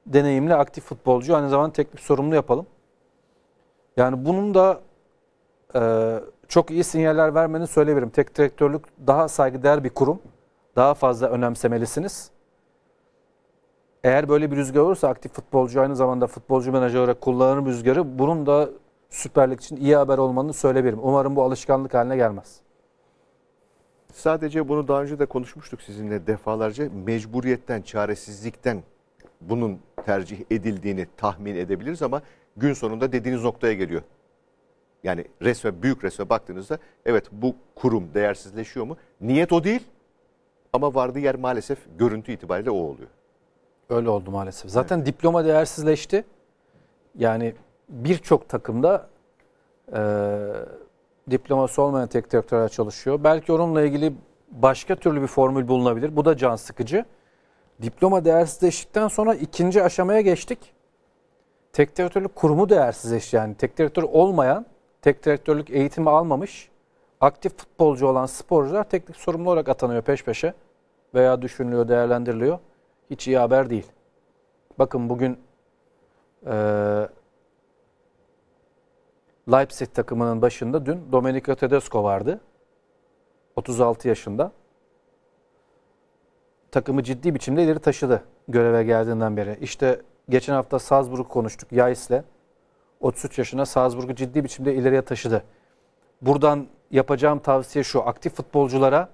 Deneyimli aktif futbolcu aynı zamanda teknik sorumlu yapalım. Yani bunun da e, çok iyi sinyaller vermeni söyleyebilirim. Tek direktörlük daha saygıdeğer bir kurum. Daha fazla önemsemelisiniz eğer böyle bir rüzgar olursa aktif futbolcu aynı zamanda futbolcu menajer olarak kullanırım rüzgarı. Bunun da Süper Lig için iyi haber olmanı söyleyebilirim. Umarım bu alışkanlık haline gelmez. Sadece bunu daha önce de konuşmuştuk sizinle defalarca. Mecburiyetten, çaresizlikten bunun tercih edildiğini tahmin edebiliriz ama gün sonunda dediğiniz noktaya geliyor. Yani resme, büyük resme baktığınızda evet bu kurum değersizleşiyor mu? Niyet o değil ama vardığı yer maalesef görüntü itibariyle o oluyor. Öyle oldu maalesef. Zaten evet. diploma değersizleşti. Yani birçok takımda e, diploması olmayan tek direktörler çalışıyor. Belki onunla ilgili başka türlü bir formül bulunabilir. Bu da can sıkıcı. Diploma değersizleştikten sonra ikinci aşamaya geçtik. Tek direktörlük kurumu değersizleşti. Yani tek direktör olmayan, tek direktörlük eğitimi almamış, aktif futbolcu olan sporcular teknik sorumlu olarak atanıyor peş peşe veya düşünülüyor, değerlendiriliyor hiç iyi haber değil. Bakın bugün e, Leipzig takımının başında dün Domenico Tedesco vardı. 36 yaşında. Takımı ciddi biçimde ileri taşıdı göreve geldiğinden beri. İşte geçen hafta Salzburg konuştuk Yais'le. 33 yaşına Salzburg'u ciddi biçimde ileriye taşıdı. Buradan yapacağım tavsiye şu. Aktif futbolculara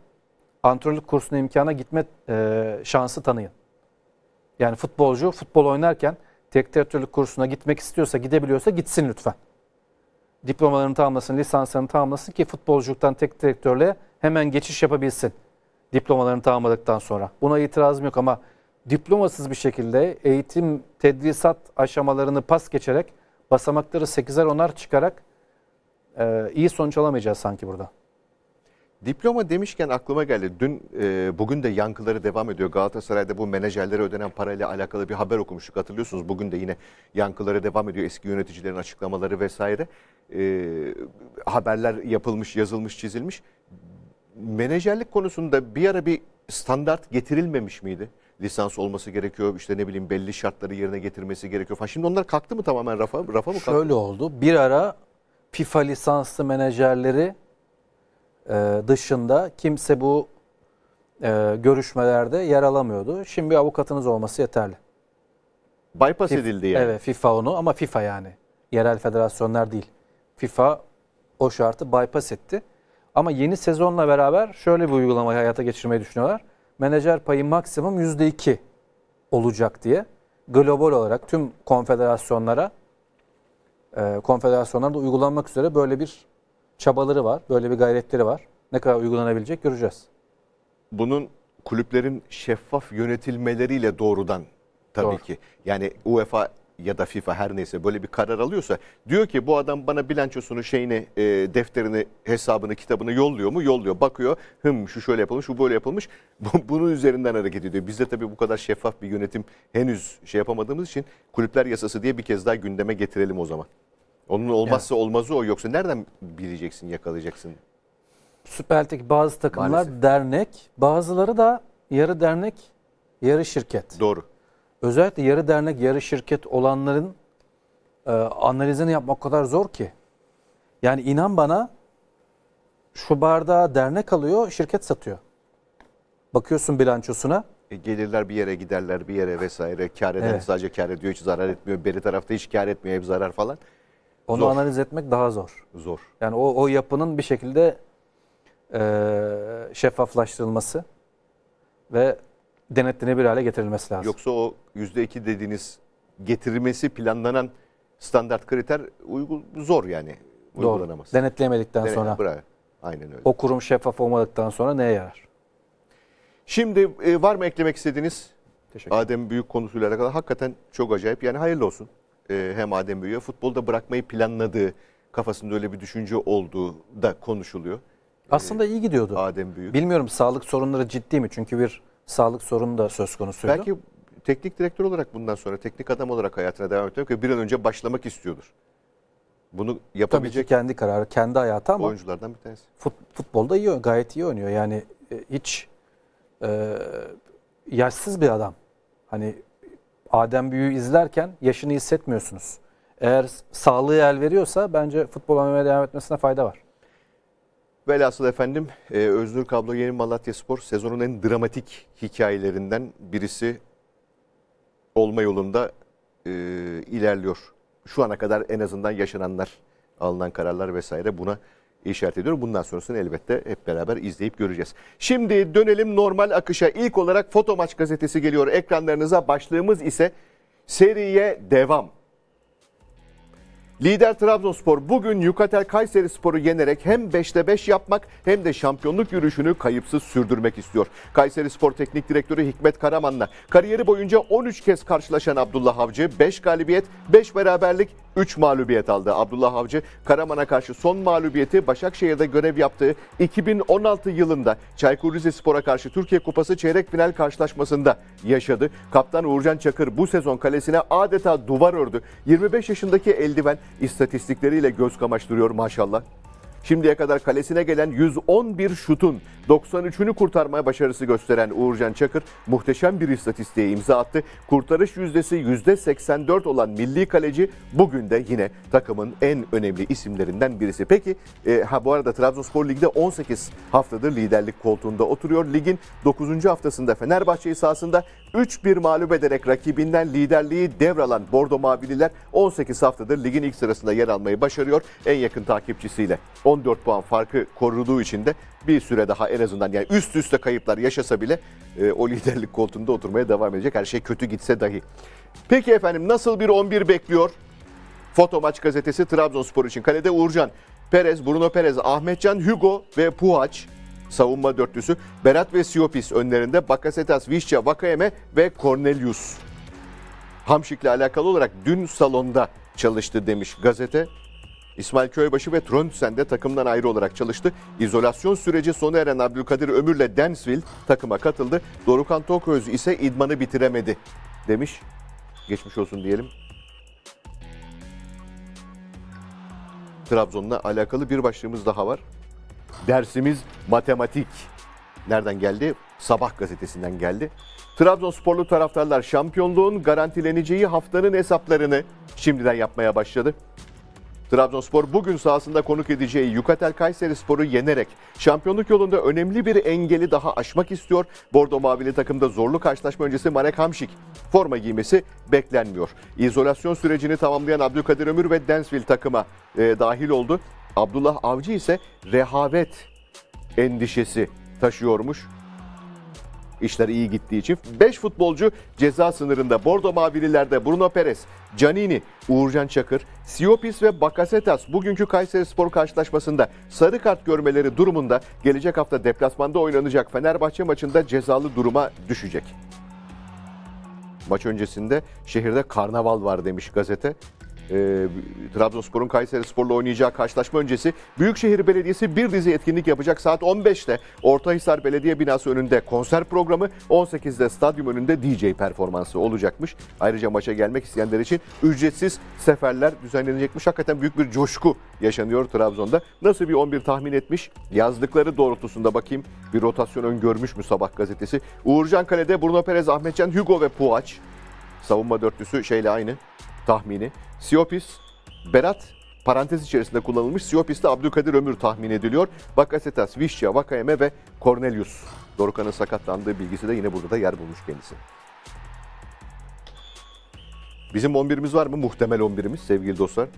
antrenörlük kursuna imkana gitme e, şansı tanıyın. Yani futbolcu futbol oynarken teknik kursuna gitmek istiyorsa, gidebiliyorsa gitsin lütfen. Diplomalarını tamamlasın, lisanslarını tamamlasın ki futbolculuktan tek direktörlüğe hemen geçiş yapabilsin. Diplomalarını tamamladıktan sonra. Buna itirazım yok ama diplomasız bir şekilde eğitim, tedrisat aşamalarını pas geçerek basamakları 8'er 10'ar çıkarak e, iyi sonuç alamayacağız sanki burada. Diploma demişken aklıma geldi. Dün e, bugün de yankıları devam ediyor. Galatasaray'da bu menajerlere ödenen parayla alakalı bir haber okumuştuk hatırlıyorsunuz. Bugün de yine yankıları devam ediyor. Eski yöneticilerin açıklamaları vesaire. E, haberler yapılmış, yazılmış, çizilmiş. Menajerlik konusunda bir ara bir standart getirilmemiş miydi? lisans olması gerekiyor. işte ne bileyim belli şartları yerine getirmesi gerekiyor falan. Şimdi onlar kalktı mı tamamen rafa, rafa mı kalktı? Şöyle oldu. Bir ara FIFA lisanslı menajerleri e, dışında kimse bu e, görüşmelerde yer alamıyordu. Şimdi bir avukatınız olması yeterli. Bypass FIFA, edildi yani. Evet FIFA onu ama FIFA yani. Yerel federasyonlar değil. FIFA o şartı bypass etti. Ama yeni sezonla beraber şöyle bir uygulamayı hayata geçirmeyi düşünüyorlar. Menajer payı maksimum %2 olacak diye global olarak tüm konfederasyonlara e, konfederasyonlarda uygulanmak üzere böyle bir çabaları var, böyle bir gayretleri var. Ne kadar uygulanabilecek göreceğiz. Bunun kulüplerin şeffaf yönetilmeleriyle doğrudan tabii Doğru. ki. Yani UEFA ya da FIFA her neyse böyle bir karar alıyorsa diyor ki bu adam bana bilançosunu şeyini e, defterini hesabını kitabını yolluyor mu yolluyor bakıyor hım şu şöyle yapılmış şu böyle yapılmış bu, bunun üzerinden hareket ediyor. Bizde tabii bu kadar şeffaf bir yönetim henüz şey yapamadığımız için kulüpler yasası diye bir kez daha gündeme getirelim o zaman. Onun olmazsa yani. olmazı o. Yoksa nereden bileceksin, yakalayacaksın? Süper Lig'deki bazı takımlar Maalesef. dernek, bazıları da yarı dernek, yarı şirket. Doğru. Özellikle yarı dernek, yarı şirket olanların e, analizini yapmak o kadar zor ki. Yani inan bana şu bardağı dernek alıyor, şirket satıyor. Bakıyorsun bilançosuna. E, gelirler bir yere giderler bir yere vesaire. Kar eden evet. sadece kar ediyor hiç zarar etmiyor. Beri tarafta hiç kar etmiyor hep zarar falan. Onu zor. analiz etmek daha zor. Zor. Yani o, o yapının bir şekilde e, şeffaflaştırılması ve denetlenebilir hale getirilmesi lazım. Yoksa o %2 dediğiniz getirilmesi planlanan standart kriter uygul zor yani uygulanamaz. Doğru. Denetleyemedikten Denet, sonra. Bravo. Aynen öyle. O kurum şeffaf olmadıktan sonra neye yarar? Şimdi e, var mı eklemek istediğiniz? Teşekkür ederim. Adem Büyük konusuyla alakalı hakikaten çok acayip. Yani hayırlı olsun e, hem Adem Büyü'ye futbolda bırakmayı planladığı kafasında öyle bir düşünce olduğu da konuşuluyor. E, Aslında iyi gidiyordu. Adem Büyük. Bilmiyorum sağlık sorunları ciddi mi? Çünkü bir sağlık sorunu da söz konusuydu. Belki teknik direktör olarak bundan sonra teknik adam olarak hayatına devam etmek ve bir an önce başlamak istiyordur. Bunu Tabii ki yapabilecek kendi kararı, kendi hayatı ama oyunculardan bir tanesi. fut, futbolda iyi, gayet iyi oynuyor. Yani e, hiç e, yaşsız bir adam. Hani Adem Büyü'yü izlerken yaşını hissetmiyorsunuz. Eğer sağlığı el veriyorsa bence futbol oynamaya devam etmesine fayda var. Velhasıl efendim e, Özgür Kablo Yeni Malatya Spor sezonun en dramatik hikayelerinden birisi olma yolunda e, ilerliyor. Şu ana kadar en azından yaşananlar, alınan kararlar vesaire buna işaret ediyorum. Bundan sonrasını elbette hep beraber izleyip göreceğiz. Şimdi dönelim normal akışa. İlk olarak Foto Maç gazetesi geliyor ekranlarınıza. Başlığımız ise seriye devam. Lider Trabzonspor bugün Yukatel Kayseri Spor'u yenerek hem 5'te 5 yapmak hem de şampiyonluk yürüyüşünü kayıpsız sürdürmek istiyor. Kayseri Spor Teknik Direktörü Hikmet Karaman'la kariyeri boyunca 13 kez karşılaşan Abdullah Avcı 5 galibiyet, 5 beraberlik, 3 mağlubiyet aldı. Abdullah Avcı Karaman'a karşı son mağlubiyeti Başakşehir'de görev yaptığı 2016 yılında Çaykur Rizespor'a karşı Türkiye Kupası çeyrek final karşılaşmasında yaşadı. Kaptan Uğurcan Çakır bu sezon kalesine adeta duvar ördü. 25 yaşındaki eldiven istatistikleriyle göz kamaştırıyor maşallah. Şimdiye kadar kalesine gelen 111 şutun 93'ünü kurtarmaya başarısı gösteren Uğurcan Çakır muhteşem bir istatistiğe imza attı. Kurtarış yüzdesi %84 olan milli kaleci bugün de yine takımın en önemli isimlerinden birisi. Peki e, ha bu arada Trabzonspor ligde 18 haftadır liderlik koltuğunda oturuyor. Ligin 9. haftasında Fenerbahçe sahasında 3-1 mağlup ederek rakibinden liderliği devralan Bordo Mavililer 18 haftadır ligin ilk sırasında yer almayı başarıyor en yakın takipçisiyle. 14 puan farkı koruduğu için de bir süre daha en azından yani üst üste kayıplar yaşasa bile e, o liderlik koltuğunda oturmaya devam edecek. Her şey kötü gitse dahi. Peki efendim nasıl bir 11 bekliyor? Foto Maç gazetesi Trabzonspor için. Kalede Uğurcan, Perez, Bruno Perez, Ahmetcan, Hugo ve Puhaç savunma dörtlüsü. Berat ve Siopis önlerinde Bakasetas, Vişça, Vakayeme ve Cornelius. Hamşik'le alakalı olarak dün salonda çalıştı demiş gazete. İsmail Köybaşı ve Tröntsen de takımdan ayrı olarak çalıştı. İzolasyon süreci sona eren Abdülkadir Ömür'le Densville takıma katıldı. Dorukan Toköz ise idmanı bitiremedi demiş. Geçmiş olsun diyelim. Trabzon'la alakalı bir başlığımız daha var. Dersimiz matematik. Nereden geldi? Sabah gazetesinden geldi. Trabzonsporlu taraftarlar şampiyonluğun garantileneceği haftanın hesaplarını şimdiden yapmaya başladı. Trabzonspor bugün sahasında konuk edeceği Yukatel Kayseri Sporu yenerek şampiyonluk yolunda önemli bir engeli daha aşmak istiyor. Bordo Mavili takımda zorlu karşılaşma öncesi Marek Hamşik forma giymesi beklenmiyor. İzolasyon sürecini tamamlayan Abdülkadir Ömür ve Densville takıma e, dahil oldu. Abdullah Avcı ise rehavet endişesi taşıyormuş. İşler iyi gittiği için 5 futbolcu ceza sınırında Bordo Mavililerde Bruno Perez, Canini, Uğurcan Çakır, Siopis ve Bakasetas bugünkü Kayseri Spor karşılaşmasında sarı kart görmeleri durumunda gelecek hafta deplasmanda oynanacak Fenerbahçe maçında cezalı duruma düşecek. Maç öncesinde şehirde karnaval var demiş gazete e, Trabzonspor'un Kayseri Spor'la oynayacağı karşılaşma öncesi Büyükşehir Belediyesi bir dizi etkinlik yapacak. Saat 15'te Ortahisar Belediye Binası önünde konser programı, 18'de stadyum önünde DJ performansı olacakmış. Ayrıca maça gelmek isteyenler için ücretsiz seferler düzenlenecekmiş. Hakikaten büyük bir coşku yaşanıyor Trabzon'da. Nasıl bir 11 tahmin etmiş? Yazdıkları doğrultusunda bakayım bir rotasyon öngörmüş mü Sabah gazetesi? Uğurcan Kale'de Bruno Perez, Ahmetcan, Hugo ve Puaç. Savunma dörtlüsü şeyle aynı tahmini. Siopis, Berat parantez içerisinde kullanılmış. Siopis'te Abdülkadir Ömür tahmin ediliyor. Bakasetas, Vişya, Vakayeme ve Cornelius. Dorukan'ın sakatlandığı bilgisi de yine burada da yer bulmuş kendisi. Bizim 11'imiz var mı? Muhtemel 11'imiz sevgili dostlar.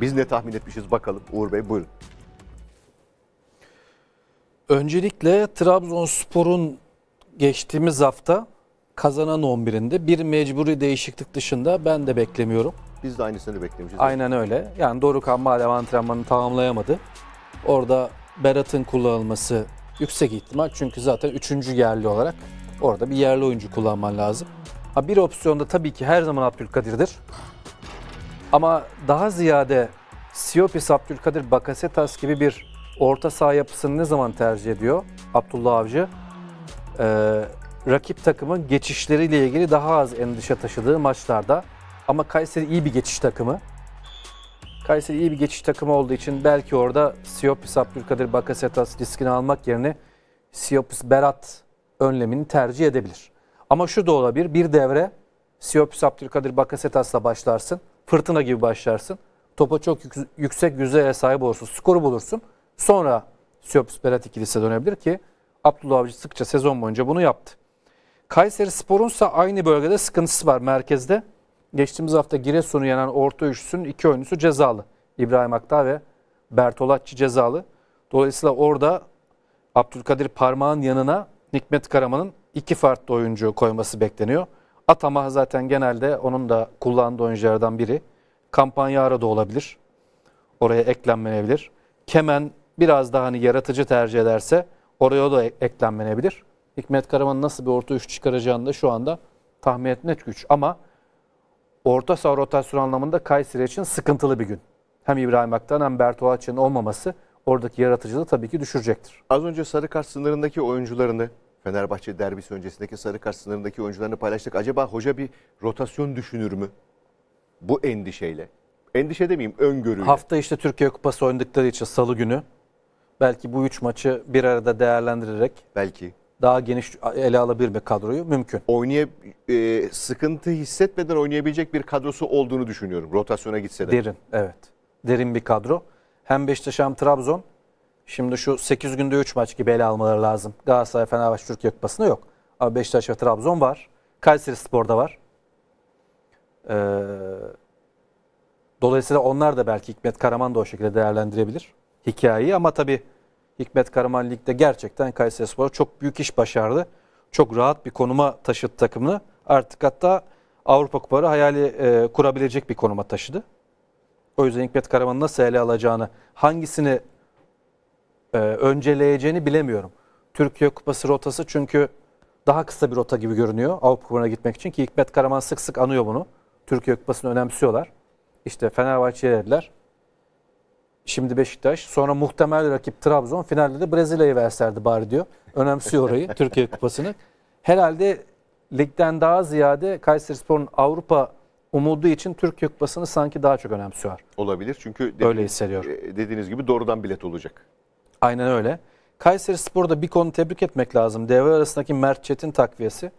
Biz ne tahmin etmişiz bakalım. Uğur Bey buyurun. Öncelikle Trabzonspor'un geçtiğimiz hafta kazanan 11'inde bir mecburi değişiklik dışında ben de beklemiyorum. Biz de aynısını beklemişiz. Aynen öyle. Yani Dorukhan madem antrenmanını tamamlayamadı. Orada Berat'ın kullanılması yüksek ihtimal. Çünkü zaten üçüncü yerli olarak orada bir yerli oyuncu kullanman lazım. Ha bir opsiyonda tabii ki her zaman Abdülkadir'dir. Ama daha ziyade Siopis, Abdülkadir, Bakasetas gibi bir orta saha yapısını ne zaman tercih ediyor Abdullah Avcı? Ee, rakip takımın geçişleriyle ilgili daha az endişe taşıdığı maçlarda. Ama Kayseri iyi bir geçiş takımı. Kayseri iyi bir geçiş takımı olduğu için belki orada Siopis Abdülkadir Bakasetas riskini almak yerine Siopis Berat önlemini tercih edebilir. Ama şu da olabilir. Bir devre Siopis Abdülkadir Bakasetas'la başlarsın. Fırtına gibi başlarsın. Topa çok yüksek yüzdeye sahip olursun. Skoru bulursun. Sonra Siopis Berat ikilisi dönebilir ki Abdullah Avcı sıkça sezon boyunca bunu yaptı. Kayseri Spor'unsa aynı bölgede sıkıntısı var merkezde. Geçtiğimiz hafta Giresun'u yenen orta üçlüsünün iki oyuncusu cezalı. İbrahim Aktağ ve Bertolacci cezalı. Dolayısıyla orada Abdülkadir Parmağ'ın yanına Nikmet Karaman'ın iki farklı oyuncu koyması bekleniyor. Atama zaten genelde onun da kullandığı oyunculardan biri. Kampanya arada olabilir. Oraya eklenmeyebilir. Kemen biraz daha hani yaratıcı tercih ederse oraya da eklenmeyebilir. Hikmet Karaman nasıl bir orta üç çıkaracağını da şu anda tahmin etmek güç. Ama orta saha rotasyon anlamında Kayseri için sıkıntılı bir gün. Hem İbrahim Aktan hem Bertuğaç'ın olmaması oradaki yaratıcılığı tabii ki düşürecektir. Az önce sarı kart sınırındaki oyuncularını Fenerbahçe derbisi öncesindeki sarı kart sınırındaki oyuncularını paylaştık. Acaba hoca bir rotasyon düşünür mü? Bu endişeyle. Endişe demeyeyim öngörüyle. Hafta işte Türkiye Kupası oynadıkları için salı günü. Belki bu üç maçı bir arada değerlendirerek. Belki daha geniş ele alabilir mi kadroyu mümkün. Oynaya e, sıkıntı hissetmeden oynayabilecek bir kadrosu olduğunu düşünüyorum. Rotasyona gitse de. Derin evet. Derin bir kadro. Hem Beşiktaş hem Trabzon. Şimdi şu 8 günde 3 maç gibi ele almaları lazım. Galatasaray, Fenerbahçe, Türkiye Kupası'nda yok. Ama Beşiktaş ve Trabzon var. Kayseri Spor'da var. Ee, dolayısıyla onlar da belki Hikmet Karaman da o şekilde değerlendirebilir hikayeyi. Ama tabii Hikmet Karaman Lig'de gerçekten Kayseri Spor çok büyük iş başardı. Çok rahat bir konuma taşıdı takımını. Artık hatta Avrupa kupası hayali e, kurabilecek bir konuma taşıdı. O yüzden Hikmet Karaman'ın nasıl ele alacağını, hangisini e, önceleyeceğini bilemiyorum. Türkiye Kupası rotası çünkü daha kısa bir rota gibi görünüyor Avrupa kupasına gitmek için ki Hikmet Karaman sık sık anıyor bunu. Türkiye Kupası'nı önemsiyorlar. İşte Fenerbahçe'ye dediler şimdi Beşiktaş. Sonra muhtemel rakip Trabzon. Finalde de Brezilya'yı verserdi bari diyor. Önemsiyor orayı Türkiye Kupası'nı. Herhalde ligden daha ziyade Kayserispor'un Avrupa umudu için Türkiye Kupası'nı sanki daha çok önemsiyor. Olabilir çünkü dediğiniz, öyle hissediyor. E, dediğiniz gibi doğrudan bilet olacak. Aynen öyle. Kayseri Spor'da bir konu tebrik etmek lazım. Devre arasındaki Mert Çetin takviyesi.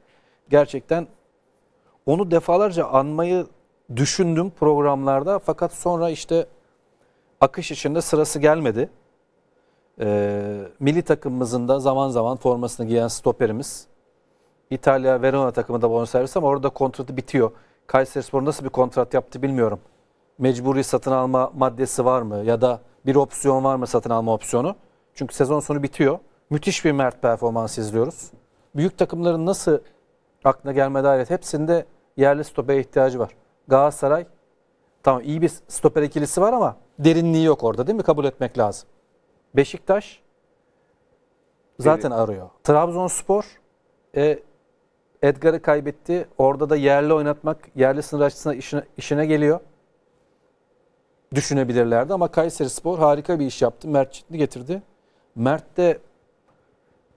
Gerçekten onu defalarca anmayı düşündüm programlarda fakat sonra işte akış içinde sırası gelmedi. Ee, milli takımımızın da zaman zaman formasını giyen stoperimiz. İtalya Verona takımı da bonservis Aires ama orada kontratı bitiyor. Kayserispor nasıl bir kontrat yaptı bilmiyorum. Mecburi satın alma maddesi var mı ya da bir opsiyon var mı satın alma opsiyonu? Çünkü sezon sonu bitiyor. Müthiş bir Mert performans izliyoruz. Büyük takımların nasıl aklına gelmedi hayret hepsinde yerli stopeye ihtiyacı var. Galatasaray Tamam iyi bir stoper ikilisi var ama derinliği yok orada değil mi? Kabul etmek lazım. Beşiktaş zaten evet. arıyor. Trabzonspor e, Edgar'ı kaybetti. Orada da yerli oynatmak, yerli sınır açısından işine, işine geliyor. Düşünebilirlerdi ama Kayseri Spor harika bir iş yaptı. Mert Çitli getirdi. Mert de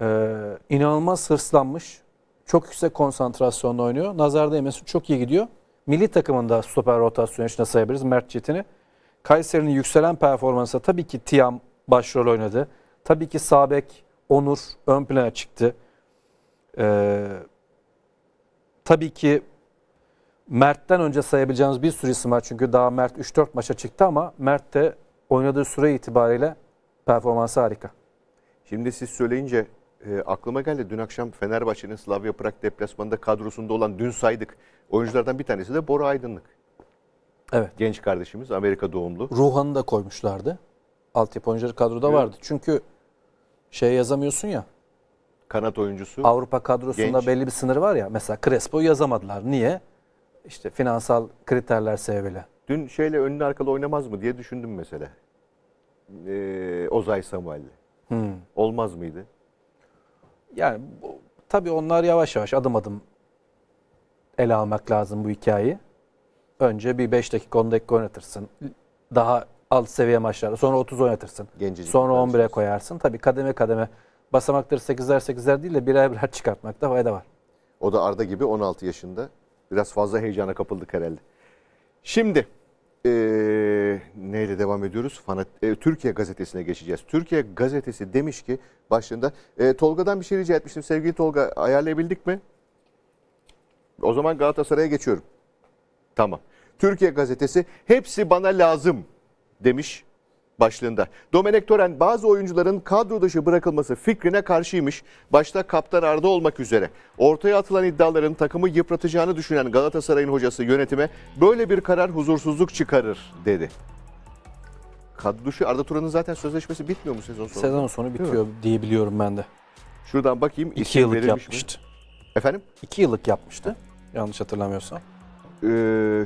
e, inanılmaz hırslanmış. Çok yüksek konsantrasyonla oynuyor. Nazar değmesi çok iyi gidiyor milli takımında stoper rotasyonu içine sayabiliriz Mert Çetin'i. Kayseri'nin yükselen performansı. tabii ki Tiam başrol oynadı. Tabii ki Sabek, Onur ön plana çıktı. Ee, tabii ki Mert'ten önce sayabileceğimiz bir sürü isim var. Çünkü daha Mert 3-4 maça çıktı ama Mert de oynadığı süre itibariyle performansı harika. Şimdi siz söyleyince e, aklıma geldi dün akşam Fenerbahçe'nin Slavia Prag deplasmanında kadrosunda olan dün saydık oyunculardan bir tanesi de Bora Aydınlık. Evet. Genç kardeşimiz Amerika doğumlu. Ruhan'ı da koymuşlardı. Altyapı oyuncuları kadroda evet. vardı. Çünkü şey yazamıyorsun ya. Kanat oyuncusu. Avrupa kadrosunda genç. belli bir sınır var ya. Mesela Crespo yazamadılar. Niye? İşte finansal kriterler sebebiyle. Dün şeyle önlü arkalı oynamaz mı diye düşündüm mesela. Ee, Ozay Samuel'le. Hmm. Olmaz mıydı? Yani bu, tabii onlar yavaş yavaş adım adım ele almak lazım bu hikayeyi. Önce bir 5 dakika 10 dakika oynatırsın. Daha alt seviye maçlarda. Sonra 30 oynatırsın. Gencilik sonra 11'e koyarsın. Tabii kademe kademe basamaktır 8'ler 8'ler değil de birer birer çıkartmakta fayda var. O da Arda gibi 16 yaşında. Biraz fazla heyecana kapıldık herhalde. Şimdi e, neyle devam ediyoruz? Fanat, e, Türkiye gazetesine geçeceğiz. Türkiye gazetesi demiş ki başlığında e, Tolga'dan bir şey rica etmiştim. Sevgili Tolga ayarlayabildik mi? O zaman Galatasaray'a geçiyorum. Tamam. Türkiye gazetesi hepsi bana lazım demiş başlığında. Domenek Toren bazı oyuncuların kadro dışı bırakılması fikrine karşıymış. Başta kaptan Arda olmak üzere. Ortaya atılan iddiaların takımı yıpratacağını düşünen Galatasaray'ın hocası yönetime böyle bir karar huzursuzluk çıkarır dedi. Kadro dışı Arda Turan'ın zaten sözleşmesi bitmiyor mu sezon sonu? Sezon sonu bitiyor diyebiliyorum ben de. Şuradan bakayım. İki yıllık yapmıştı. Mi? Efendim? İki yıllık yapmıştı yanlış hatırlamıyorsam. Ee,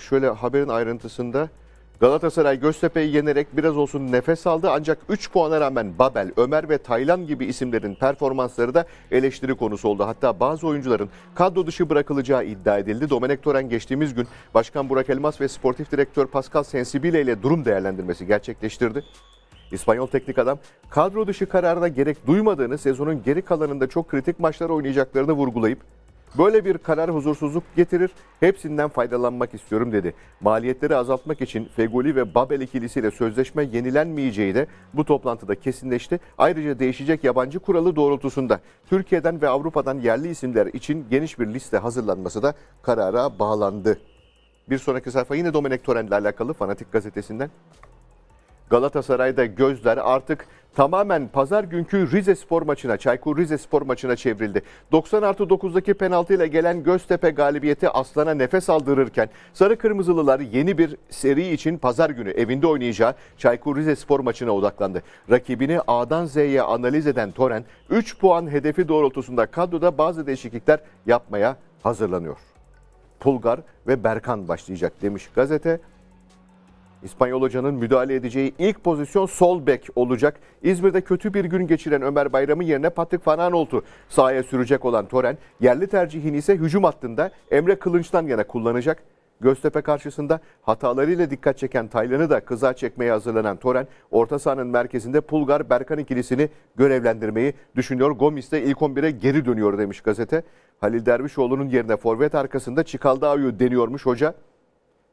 şöyle haberin ayrıntısında Galatasaray Göztepe'yi yenerek biraz olsun nefes aldı ancak 3 puana rağmen Babel, Ömer ve Taylan gibi isimlerin performansları da eleştiri konusu oldu. Hatta bazı oyuncuların kadro dışı bırakılacağı iddia edildi. Domenek Toren geçtiğimiz gün Başkan Burak Elmas ve Sportif Direktör Pascal Sensibile ile durum değerlendirmesi gerçekleştirdi. İspanyol teknik adam kadro dışı kararına gerek duymadığını, sezonun geri kalanında çok kritik maçlar oynayacaklarını vurgulayıp Böyle bir karar huzursuzluk getirir. Hepsinden faydalanmak istiyorum dedi. Maliyetleri azaltmak için Fegoli ve Babel ikilisiyle sözleşme yenilenmeyeceği de bu toplantıda kesinleşti. Ayrıca değişecek yabancı kuralı doğrultusunda Türkiye'den ve Avrupa'dan yerli isimler için geniş bir liste hazırlanması da karara bağlandı. Bir sonraki sayfa yine Domenek Tören'le alakalı Fanatik Gazetesi'nden. Galatasaray'da gözler artık tamamen pazar günkü Rize Spor maçına, Çaykur Rize Spor maçına çevrildi. 90 artı 9'daki penaltıyla gelen Göztepe galibiyeti Aslan'a nefes aldırırken Sarı Kırmızılılar yeni bir seri için pazar günü evinde oynayacağı Çaykur Rize Spor maçına odaklandı. Rakibini A'dan Z'ye analiz eden Toren 3 puan hedefi doğrultusunda kadroda bazı değişiklikler yapmaya hazırlanıyor. Pulgar ve Berkan başlayacak demiş gazete. İspanyol hocanın müdahale edeceği ilk pozisyon sol bek olacak. İzmir'de kötü bir gün geçiren Ömer Bayram'ın yerine Patrick Van Aanholt'u sahaya sürecek olan Toren, yerli tercihini ise hücum hattında Emre Kılınç'tan yana kullanacak. Göztepe karşısında hatalarıyla dikkat çeken Taylan'ı da kıza çekmeye hazırlanan Toren, orta sahanın merkezinde Pulgar Berkan ikilisini görevlendirmeyi düşünüyor. Gomis de ilk 11'e geri dönüyor demiş gazete. Halil Dervişoğlu'nun yerine forvet arkasında Çikaldağ'ı deniyormuş hoca.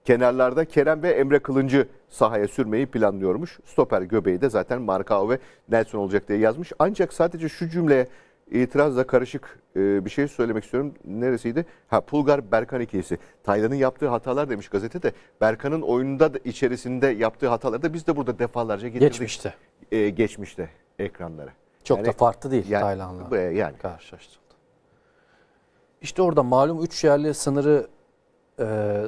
Kenarlarda Kerem ve Emre Kılıncı sahaya sürmeyi planlıyormuş. Stoper göbeği de zaten Markao ve Nelson olacak diye yazmış. Ancak sadece şu cümleye itirazla karışık e, bir şey söylemek istiyorum. Neresiydi? Ha Pulgar Berkan ikilisi. Taylan'ın yaptığı hatalar demiş gazete de Berkan'ın oyunda da içerisinde yaptığı hataları da biz de burada defalarca getirdik. Geçmişte. Ee, geçmişte ekranlara. Çok yani, da farklı değil yani, Taylan'la. E, yani. Karşılaştırıldı. İşte orada malum 3 yerli sınırı e,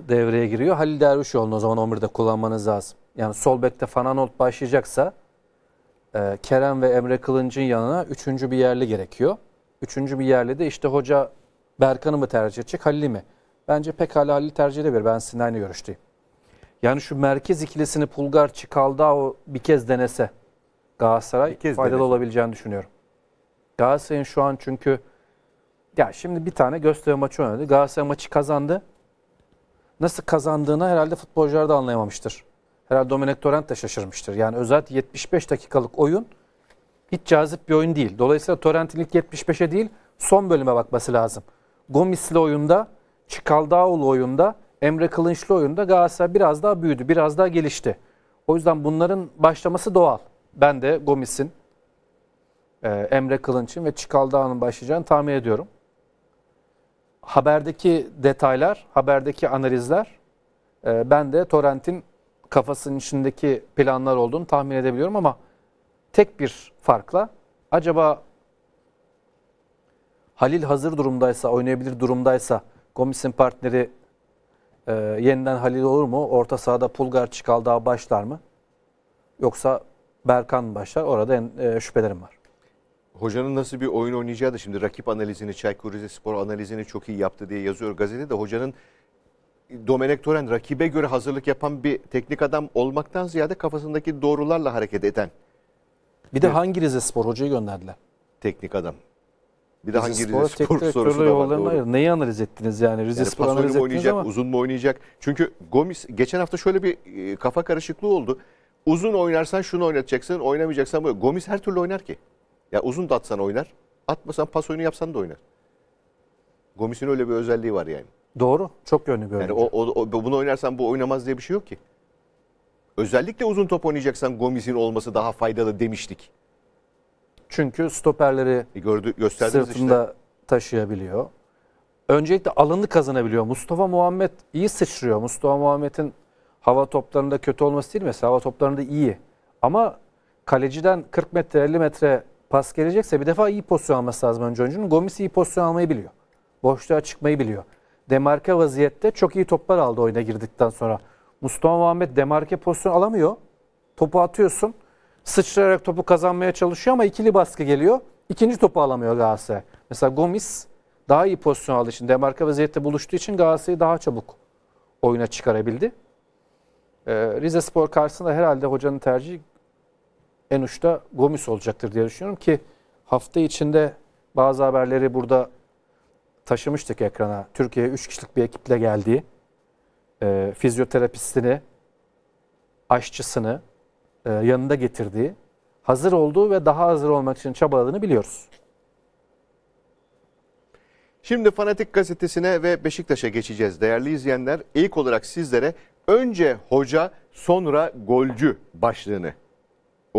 devreye giriyor. Halil Dervişoğlu'nu o zaman 11'de kullanmanız lazım. Yani sol bekte Fananolt başlayacaksa e, Kerem ve Emre Kılınç'ın yanına üçüncü bir yerli gerekiyor. Üçüncü bir yerli de işte hoca Berkan'ı mı tercih edecek Halil'i mi? Bence pekala Halil'i tercih edebilir. Ben sizinle aynı görüşteyim. Yani şu merkez ikilisini Pulgar çıkaldı, o bir kez denese Galatasaray kez faydalı denese. olabileceğini düşünüyorum. Galatasaray'ın şu an çünkü ya şimdi bir tane gösteri maçı oynadı. Galatasaray maçı kazandı nasıl kazandığını herhalde futbolcular da anlayamamıştır. Herhalde Dominic Torrent de şaşırmıştır. Yani özellikle 75 dakikalık oyun hiç cazip bir oyun değil. Dolayısıyla Torrent'in ilk 75'e değil son bölüme bakması lazım. Gomis'li oyunda, Çikaldaoğlu oyunda, Emre Kılınçlı oyunda Galatasaray biraz daha büyüdü, biraz daha gelişti. O yüzden bunların başlaması doğal. Ben de Gomis'in, e, Emre Kılınç'ın ve Çikaldaoğlu'nun başlayacağını tahmin ediyorum haberdeki detaylar, haberdeki analizler e, ben de torrentin kafasının içindeki planlar olduğunu tahmin edebiliyorum ama tek bir farkla acaba Halil hazır durumdaysa, oynayabilir durumdaysa Gomis'in partneri e, yeniden Halil olur mu? Orta sahada Pulgar Çıkal daha başlar mı? Yoksa Berkan başlar. Orada en, e, şüphelerim var. Hocanın nasıl bir oyun oynayacağı da şimdi rakip analizini, Çaykur Rizespor analizini çok iyi yaptı diye yazıyor gazetede. Hocanın Domenek Toren rakibe göre hazırlık yapan bir teknik adam olmaktan ziyade kafasındaki doğrularla hareket eden. Bir de evet. hangi Rizespor hocayı gönderdiler? Teknik adam. Bir de hangi Rize Spor sorusu da var. Doğru. Neyi analiz ettiniz yani? Rize yani analiz mu oynayacak, ama... uzun mu oynayacak? Çünkü Gomis geçen hafta şöyle bir e, kafa karışıklığı oldu. Uzun oynarsan şunu oynatacaksın, oynamayacaksan bu. Gomis her türlü oynar ki. Ya uzun da atsan oynar. Atmasan pas oyunu yapsan da oynar. Gomis'in öyle bir özelliği var yani. Doğru. Çok yönlü bir oyuncu. Yani o, o, o, bunu oynarsan bu oynamaz diye bir şey yok ki. Özellikle uzun top oynayacaksan Gomis'in olması daha faydalı demiştik. Çünkü stoperleri e gördü, sırtında işte. taşıyabiliyor. Öncelikle alanı kazanabiliyor. Mustafa Muhammed iyi sıçrıyor. Mustafa Muhammed'in hava toplarında kötü olması değil mi? hava toplarında iyi. Ama kaleciden 40 metre 50 metre pas gelecekse bir defa iyi pozisyon alması lazım önce oyuncunun. Gomis iyi pozisyon almayı biliyor. Boşluğa çıkmayı biliyor. Demarke vaziyette çok iyi toplar aldı oyuna girdikten sonra. Mustafa Muhammed demarke pozisyon alamıyor. Topu atıyorsun. Sıçrayarak topu kazanmaya çalışıyor ama ikili baskı geliyor. İkinci topu alamıyor Galatasaray. Mesela Gomis daha iyi pozisyon aldığı için, demarka vaziyette buluştuğu için Galatasaray'ı daha çabuk oyuna çıkarabildi. Ee, Rize Spor karşısında herhalde hocanın tercihi en uçta Gomis olacaktır diye düşünüyorum ki hafta içinde bazı haberleri burada taşımıştık ekrana. Türkiye'ye 3 kişilik bir ekiple geldi, e, fizyoterapistini, aşçısını e, yanında getirdiği, hazır olduğu ve daha hazır olmak için çabaladığını biliyoruz. Şimdi Fanatik Gazetesi'ne ve Beşiktaş'a geçeceğiz değerli izleyenler. İlk olarak sizlere önce hoca sonra golcü başlığını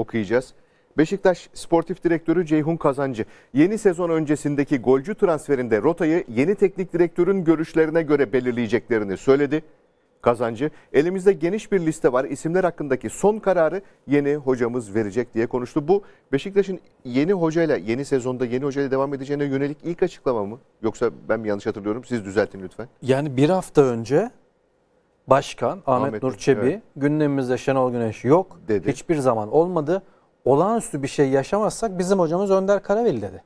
okuyacağız. Beşiktaş Sportif Direktörü Ceyhun Kazancı yeni sezon öncesindeki golcü transferinde rotayı yeni teknik direktörün görüşlerine göre belirleyeceklerini söyledi. Kazancı elimizde geniş bir liste var isimler hakkındaki son kararı yeni hocamız verecek diye konuştu. Bu Beşiktaş'ın yeni hocayla yeni sezonda yeni hocayla devam edeceğine yönelik ilk açıklama mı? Yoksa ben mi yanlış hatırlıyorum siz düzeltin lütfen. Yani bir hafta önce Başkan Ahmet, Ahmet Nur Çebi evet. gündemimizde Şenol Güneş yok. Dedi. Hiçbir zaman olmadı. Olağanüstü bir şey yaşamazsak bizim hocamız Önder Karaveli dedi.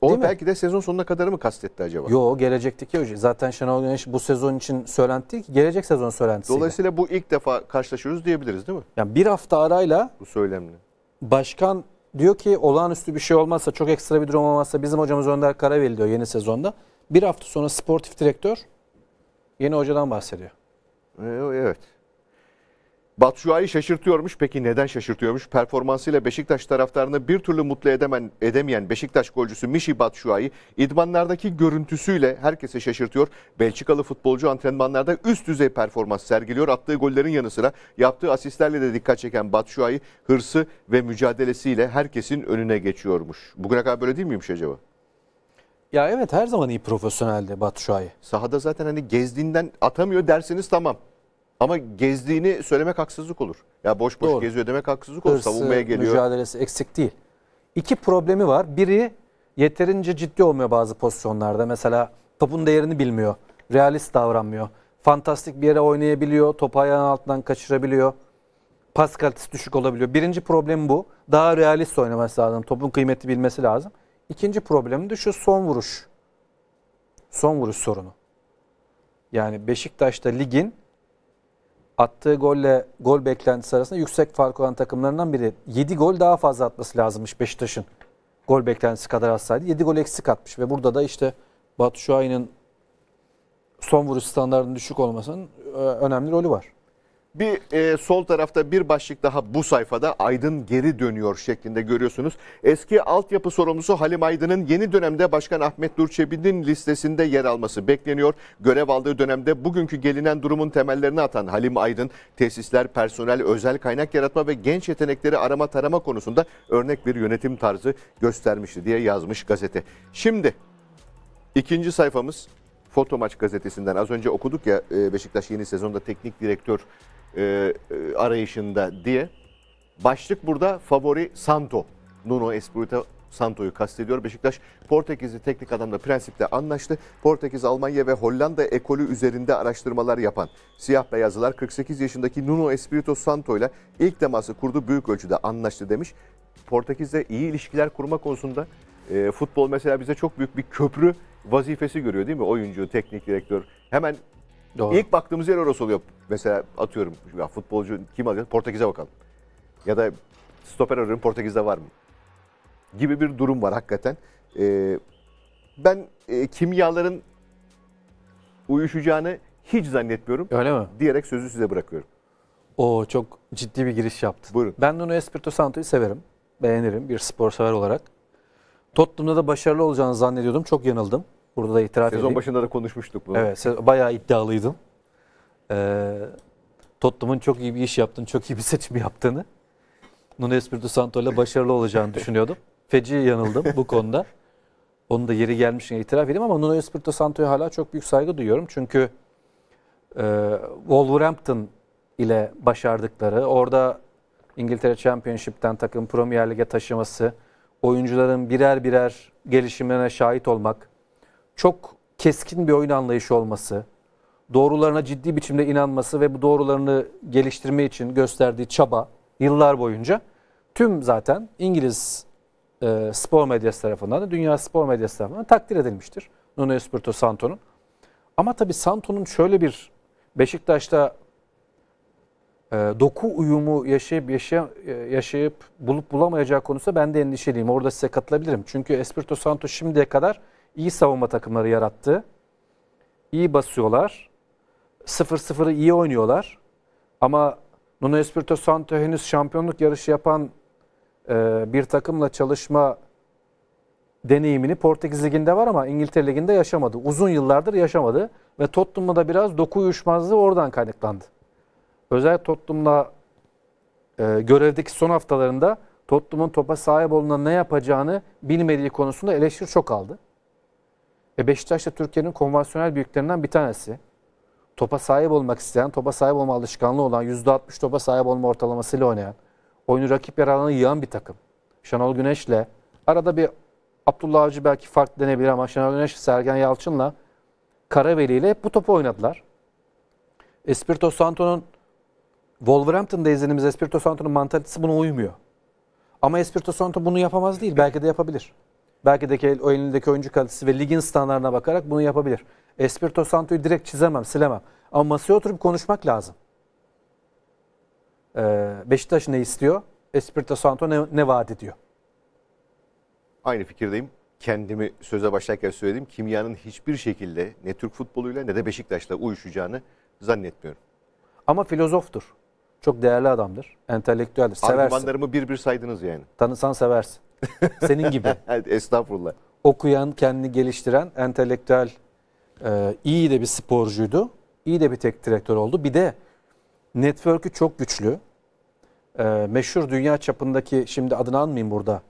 O Değil belki mi? de sezon sonuna kadar mı kastetti acaba? Yo gelecekteki hoca. Zaten Şenol Güneş bu sezon için söylenti ki gelecek sezon söylentisi. Dolayısıyla bu ilk defa karşılaşıyoruz diyebiliriz değil mi? Yani bir hafta arayla bu söylemle. Başkan diyor ki olağanüstü bir şey olmazsa çok ekstra bir durum olmazsa bizim hocamız Önder Karaveli diyor yeni sezonda. Bir hafta sonra sportif direktör yeni hocadan bahsediyor. E, evet. Batshuayi şaşırtıyormuş. Peki neden şaşırtıyormuş? Performansıyla Beşiktaş taraftarını bir türlü mutlu edemen, edemeyen Beşiktaş golcüsü Mişi Batshuayi idmanlardaki görüntüsüyle herkese şaşırtıyor. Belçikalı futbolcu antrenmanlarda üst düzey performans sergiliyor. Attığı gollerin yanı sıra yaptığı asistlerle de dikkat çeken Batshuayi hırsı ve mücadelesiyle herkesin önüne geçiyormuş. Bugüne kadar böyle değil miymiş acaba? Ya evet her zaman iyi profesyoneldi Batu Şua'yı. Sahada zaten hani gezdiğinden atamıyor derseniz tamam. Ama gezdiğini söylemek haksızlık olur. Ya boş boş Doğru. geziyor demek haksızlık olur. Hırsı, Savunmaya geliyor. mücadelesi eksik değil. İki problemi var. Biri yeterince ciddi olmuyor bazı pozisyonlarda. Mesela topun değerini bilmiyor. Realist davranmıyor. Fantastik bir yere oynayabiliyor. Topu ayağının altından kaçırabiliyor. Pas kalitesi düşük olabiliyor. Birinci problem bu. Daha realist oynaması lazım. Topun kıymeti bilmesi lazım. İkinci problemi de şu son vuruş. Son vuruş sorunu. Yani Beşiktaş'ta ligin attığı golle gol beklentisi arasında yüksek fark olan takımlarından biri. 7 gol daha fazla atması lazımmış Beşiktaş'ın. Gol beklentisi kadar atsaydı 7 gol eksik atmış ve burada da işte Batu Şuay'ın son vuruş standartının düşük olmasının e, önemli rolü var. Bir e, sol tarafta bir başlık daha bu sayfada Aydın geri dönüyor şeklinde görüyorsunuz. Eski altyapı sorumlusu Halim Aydın'ın yeni dönemde Başkan Ahmet Durçebi'nin listesinde yer alması bekleniyor. Görev aldığı dönemde bugünkü gelinen durumun temellerini atan Halim Aydın, tesisler, personel, özel kaynak yaratma ve genç yetenekleri arama tarama konusunda örnek bir yönetim tarzı göstermişti diye yazmış gazete. Şimdi ikinci sayfamız Fotomaç gazetesinden az önce okuduk ya e, Beşiktaş yeni sezonda teknik direktör e, e, arayışında diye. Başlık burada favori Santo. Nuno Espirito Santo'yu kastediyor. Beşiktaş Portekizli teknik adamla prensipte anlaştı. Portekiz, Almanya ve Hollanda ekolü üzerinde araştırmalar yapan siyah beyazlılar 48 yaşındaki Nuno Espirito Santo ile ilk teması kurdu büyük ölçüde anlaştı demiş. Portekiz'de iyi ilişkiler kurma konusunda e, futbol mesela bize çok büyük bir köprü vazifesi görüyor değil mi? Oyuncu, teknik direktör hemen Doğru. İlk baktığımız yer orası oluyor. Mesela atıyorum ya futbolcu kim alacak? Portekiz'e bakalım. Ya da stoper arıyorum Portekiz'de var mı? Gibi bir durum var hakikaten. Ee, ben e, kimyaların uyuşacağını hiç zannetmiyorum. Öyle mi? Diyerek sözü size bırakıyorum. O çok ciddi bir giriş yaptı. Buyurun. Ben Nuno Espirito Santo'yu severim. Beğenirim bir spor sever olarak. Tottenham'da da başarılı olacağını zannediyordum. Çok yanıldım. Burada da itiraf Sezon edeyim. başında da konuşmuştuk bunu. Evet bayağı iddialıydım. Ee, Tottenham'ın çok iyi bir iş yaptığını, çok iyi bir seçim yaptığını, Nuno Espirito Santo ile başarılı olacağını düşünüyordum. Feci yanıldım bu konuda. Onu da yeri gelmişken itiraf edeyim ama Nuno Espirito Santo'ya hala çok büyük saygı duyuyorum. Çünkü e, Wolverhampton ile başardıkları, orada İngiltere Championship'ten takım Premier Lig'e taşıması, oyuncuların birer birer gelişimine şahit olmak, çok keskin bir oyun anlayışı olması, doğrularına ciddi biçimde inanması ve bu doğrularını geliştirme için gösterdiği çaba yıllar boyunca tüm zaten İngiliz e, spor medyası tarafından da dünya spor medyası tarafından takdir edilmiştir. Nuno Espirito Santo'nun. Ama tabii Santo'nun şöyle bir Beşiktaş'ta e, doku uyumu yaşayıp, yaşay, e, yaşayıp bulup bulamayacağı konusu ben de endişeliyim. Orada size katılabilirim. Çünkü Espirito Santo şimdiye kadar iyi savunma takımları yarattı. İyi basıyorlar. 0-0'ı iyi oynuyorlar. Ama Nuno Espirito Santo henüz şampiyonluk yarışı yapan e, bir takımla çalışma deneyimini Portekiz Ligi'nde var ama İngiltere Ligi'nde yaşamadı. Uzun yıllardır yaşamadı ve Tottenham'da da biraz doku uyuşmazlığı oradan kaynaklandı. Özel Tottenham'la e, görevdeki son haftalarında Tottenham'ın topa sahip olduğunda ne yapacağını bilmediği konusunda eleştiri çok aldı. E Beşiktaş da Türkiye'nin konvansiyonel büyüklerinden bir tanesi. Topa sahip olmak isteyen, topa sahip olma alışkanlığı olan, %60 topa sahip olma ortalamasıyla oynayan, oyunu rakip yer alanına yığan bir takım. Şenol Güneş'le, arada bir Abdullah Avcı belki farklı denebilir ama Şenol Güneş, Sergen Yalçın'la, Karaveli ile bu topu oynadılar. Espirito Santo'nun Wolverhampton'da izlediğimiz Espirito Santo'nun mantalitesi buna uymuyor. Ama Espirito Santo bunu yapamaz değil. Belki de yapabilir. Belki de o elindeki oyuncu kalitesi ve ligin standartına bakarak bunu yapabilir. Espirito Santo'yu direkt çizemem, silemem. Ama masaya oturup konuşmak lazım. Ee, Beşiktaş ne istiyor? Espirito Santo ne, ne vaat ediyor? Aynı fikirdeyim. Kendimi söze başlarken söyledim. Kimyanın hiçbir şekilde ne Türk futboluyla ne de Beşiktaş'la uyuşacağını zannetmiyorum. Ama filozoftur. Çok değerli adamdır. Entelektüeldir. Seversin. Argümanlarımı bir bir saydınız yani. Tanısan seversin. Senin gibi. Estağfurullah. Okuyan, kendini geliştiren, entelektüel, e, iyi de bir sporcuydu. İyi de bir tek direktör oldu. Bir de network'ü çok güçlü. E, meşhur dünya çapındaki, şimdi adını anmayayım burada.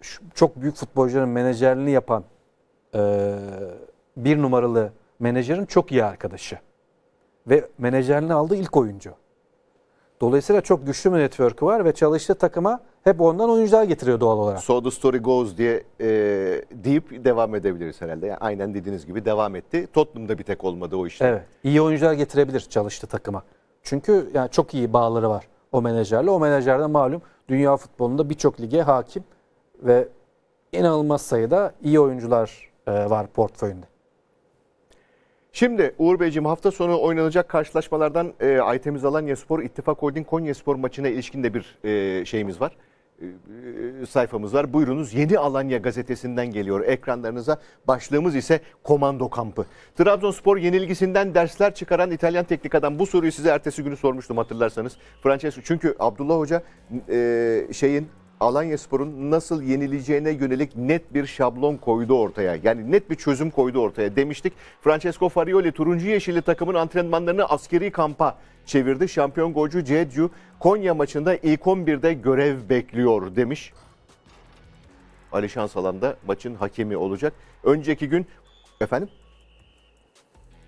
Şu, çok büyük futbolcuların menajerliğini yapan e, bir numaralı menajerin çok iyi arkadaşı. Ve menajerini aldığı ilk oyuncu. Dolayısıyla çok güçlü bir network'ü var ve çalıştığı takıma hep ondan oyuncular getiriyor doğal olarak. So the story goes diye e, deyip devam edebiliriz herhalde. Yani aynen dediğiniz gibi devam etti. Tottenham'da bir tek olmadı o işte. Evet. İyi oyuncular getirebilir çalıştığı takıma. Çünkü yani çok iyi bağları var o menajerle. O menajer de malum dünya futbolunda birçok lige hakim ve inanılmaz sayıda iyi oyuncular e, var portföyünde. Şimdi Uğur Beyciğim hafta sonu oynanacak karşılaşmalardan e, Aytemiz Alanya Spor, İttifak Holding Konya Spor maçına ilişkin de bir e, şeyimiz var. E, e, sayfamız var. Buyurunuz Yeni Alanya gazetesinden geliyor ekranlarınıza. Başlığımız ise komando kampı. Trabzonspor yenilgisinden dersler çıkaran İtalyan teknik adam. Bu soruyu size ertesi günü sormuştum hatırlarsanız. Francesco çünkü Abdullah Hoca e, şeyin Alanya Spor'un nasıl yenileceğine yönelik net bir şablon koydu ortaya. Yani net bir çözüm koydu ortaya demiştik. Francesco Farioli turuncu yeşilli takımın antrenmanlarını askeri kampa çevirdi. Şampiyon golcü Cedju Konya maçında ilk 11'de görev bekliyor demiş. Ali Şansalan da maçın hakemi olacak. Önceki gün efendim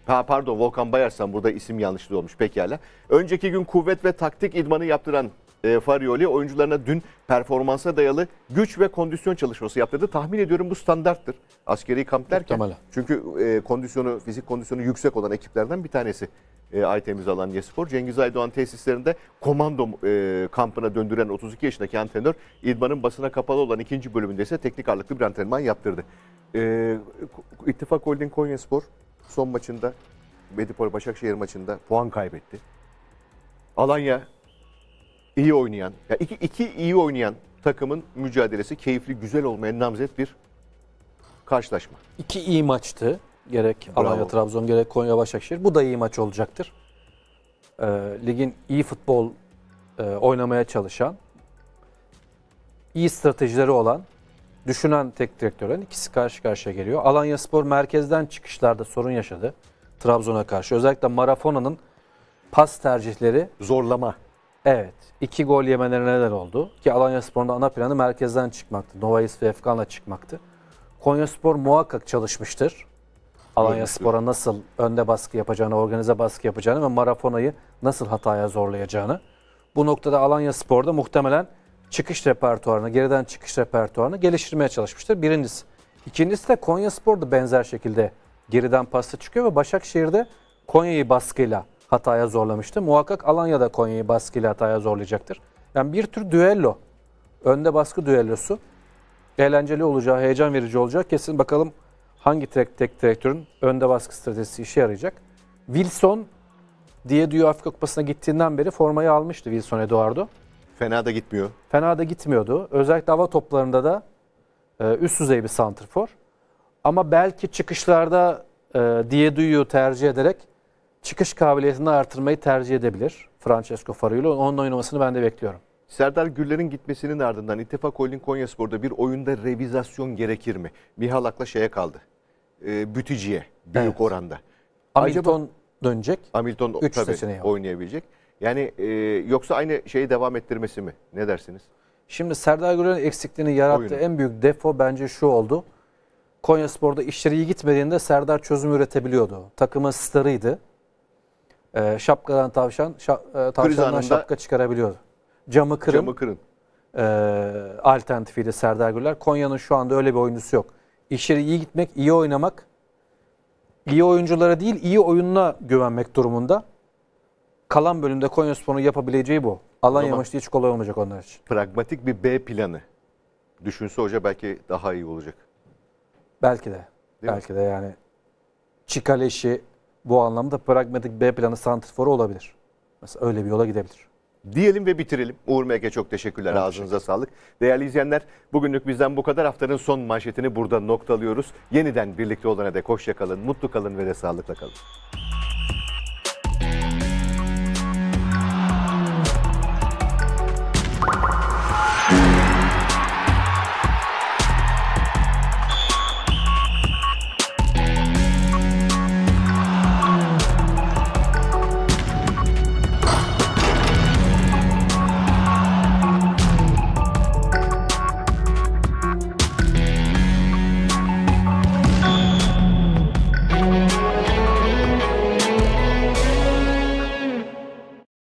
Ha, pardon Volkan Bayarsan burada isim yanlışlığı olmuş pekala. Önceki gün kuvvet ve taktik idmanı yaptıran e, Farioli oyuncularına dün performansa dayalı güç ve kondisyon çalışması yaptırdı. Tahmin ediyorum bu standarttır askeri kamp derken. Muhtemelen. Çünkü e, kondisyonu, fizik kondisyonu yüksek olan ekiplerden bir tanesi e, Aytemiz Alanya Spor. Cengiz Aydoğan tesislerinde komando e, kampına döndüren 32 yaşındaki antrenör İdman'ın basına kapalı olan ikinci bölümünde ise teknik ağırlıklı bir antrenman yaptırdı. E, İttifak Holding Konya Spor son maçında Medipol Başakşehir maçında puan kaybetti. Alanya iyi oynayan, yani iki, iki iyi oynayan takımın mücadelesi keyifli, güzel olmayan namzet bir karşılaşma. İki iyi maçtı. Gerek Alanya Trabzon gerek Konya Başakşehir. Bu da iyi maç olacaktır. E, ligin iyi futbol e, oynamaya çalışan, iyi stratejileri olan, düşünen tek direktör ikisi karşı karşıya geliyor. Alanya Spor merkezden çıkışlarda sorun yaşadı. Trabzon'a karşı. Özellikle Marafona'nın pas tercihleri zorlama Evet. iki gol yemelerine neler oldu. Ki Alanya Spor'un ana planı merkezden çıkmaktı. Novayis ve Efkan'la çıkmaktı. Konya Spor muhakkak çalışmıştır. Alanya Spor'a nasıl önde baskı yapacağını, organize baskı yapacağını ve Marafona'yı nasıl hataya zorlayacağını. Bu noktada Alanya Spor'da muhtemelen çıkış repertuarını, geriden çıkış repertuarını geliştirmeye çalışmıştır. Birincisi. İkincisi de Konya Spor'da benzer şekilde geriden pasta çıkıyor ve Başakşehir'de Konya'yı baskıyla hataya zorlamıştı. Muhakkak Alanya'da Konya'yı baskıyla hataya zorlayacaktır. Yani bir tür düello. Önde baskı düellosu. Eğlenceli olacağı, heyecan verici olacak. Kesin bakalım hangi tek, tek direktörün önde baskı stratejisi işe yarayacak. Wilson diye diyor Afrika Kupası'na gittiğinden beri formayı almıştı Wilson Eduardo. Fena da gitmiyor. Fena da gitmiyordu. Özellikle hava toplarında da e, üst düzey bir santrfor. Ama belki çıkışlarda e, diye duyuyor tercih ederek çıkış kabiliyetini artırmayı tercih edebilir. Francesco Faruyla onun oynamasını ben de bekliyorum. Serdar Güller'in gitmesinin ardından İttifak Holding Konyaspor'da bir oyunda revizasyon gerekir mi? Mihalak'la şeye kaldı. E, ee, bütücüye büyük evet. oranda. Hamilton Acaba, dönecek. Hamilton üç tabii, oynayabilecek. Yani e, yoksa aynı şeyi devam ettirmesi mi? Ne dersiniz? Şimdi Serdar Güler'in eksikliğini yarattığı Oyunu. en büyük defo bence şu oldu. Konyaspor'da işleri iyi gitmediğinde Serdar çözüm üretebiliyordu. Takımın starıydı. E, şapkadan tavşan, şa, e, tavşandan şapka çıkarabiliyor. Camı kırın. Camı kırın. E, alternatifiyle Serdar Gürler. Konya'nın şu anda öyle bir oyuncusu yok. İşleri iyi gitmek, iyi oynamak, iyi oyunculara değil iyi oyununa güvenmek durumunda. Kalan bölümde Konya Spor'un yapabileceği bu. Alanya maçı hiç kolay olmayacak onlar için. Pragmatik bir B planı. Düşünse hoca belki daha iyi olacak. Belki de. Değil belki mi? de yani Çikaleş'i bu anlamda pragmatik B planı santrforu olabilir. Mesela öyle bir yola gidebilir. Diyelim ve bitirelim. Uğur Meke çok teşekkürler. Evet, Ağzınıza teşekkür. sağlık. Değerli izleyenler bugünlük bizden bu kadar. Haftanın son manşetini burada noktalıyoruz. Yeniden birlikte olana dek hoşça kalın, mutlu kalın ve de sağlıkla kalın.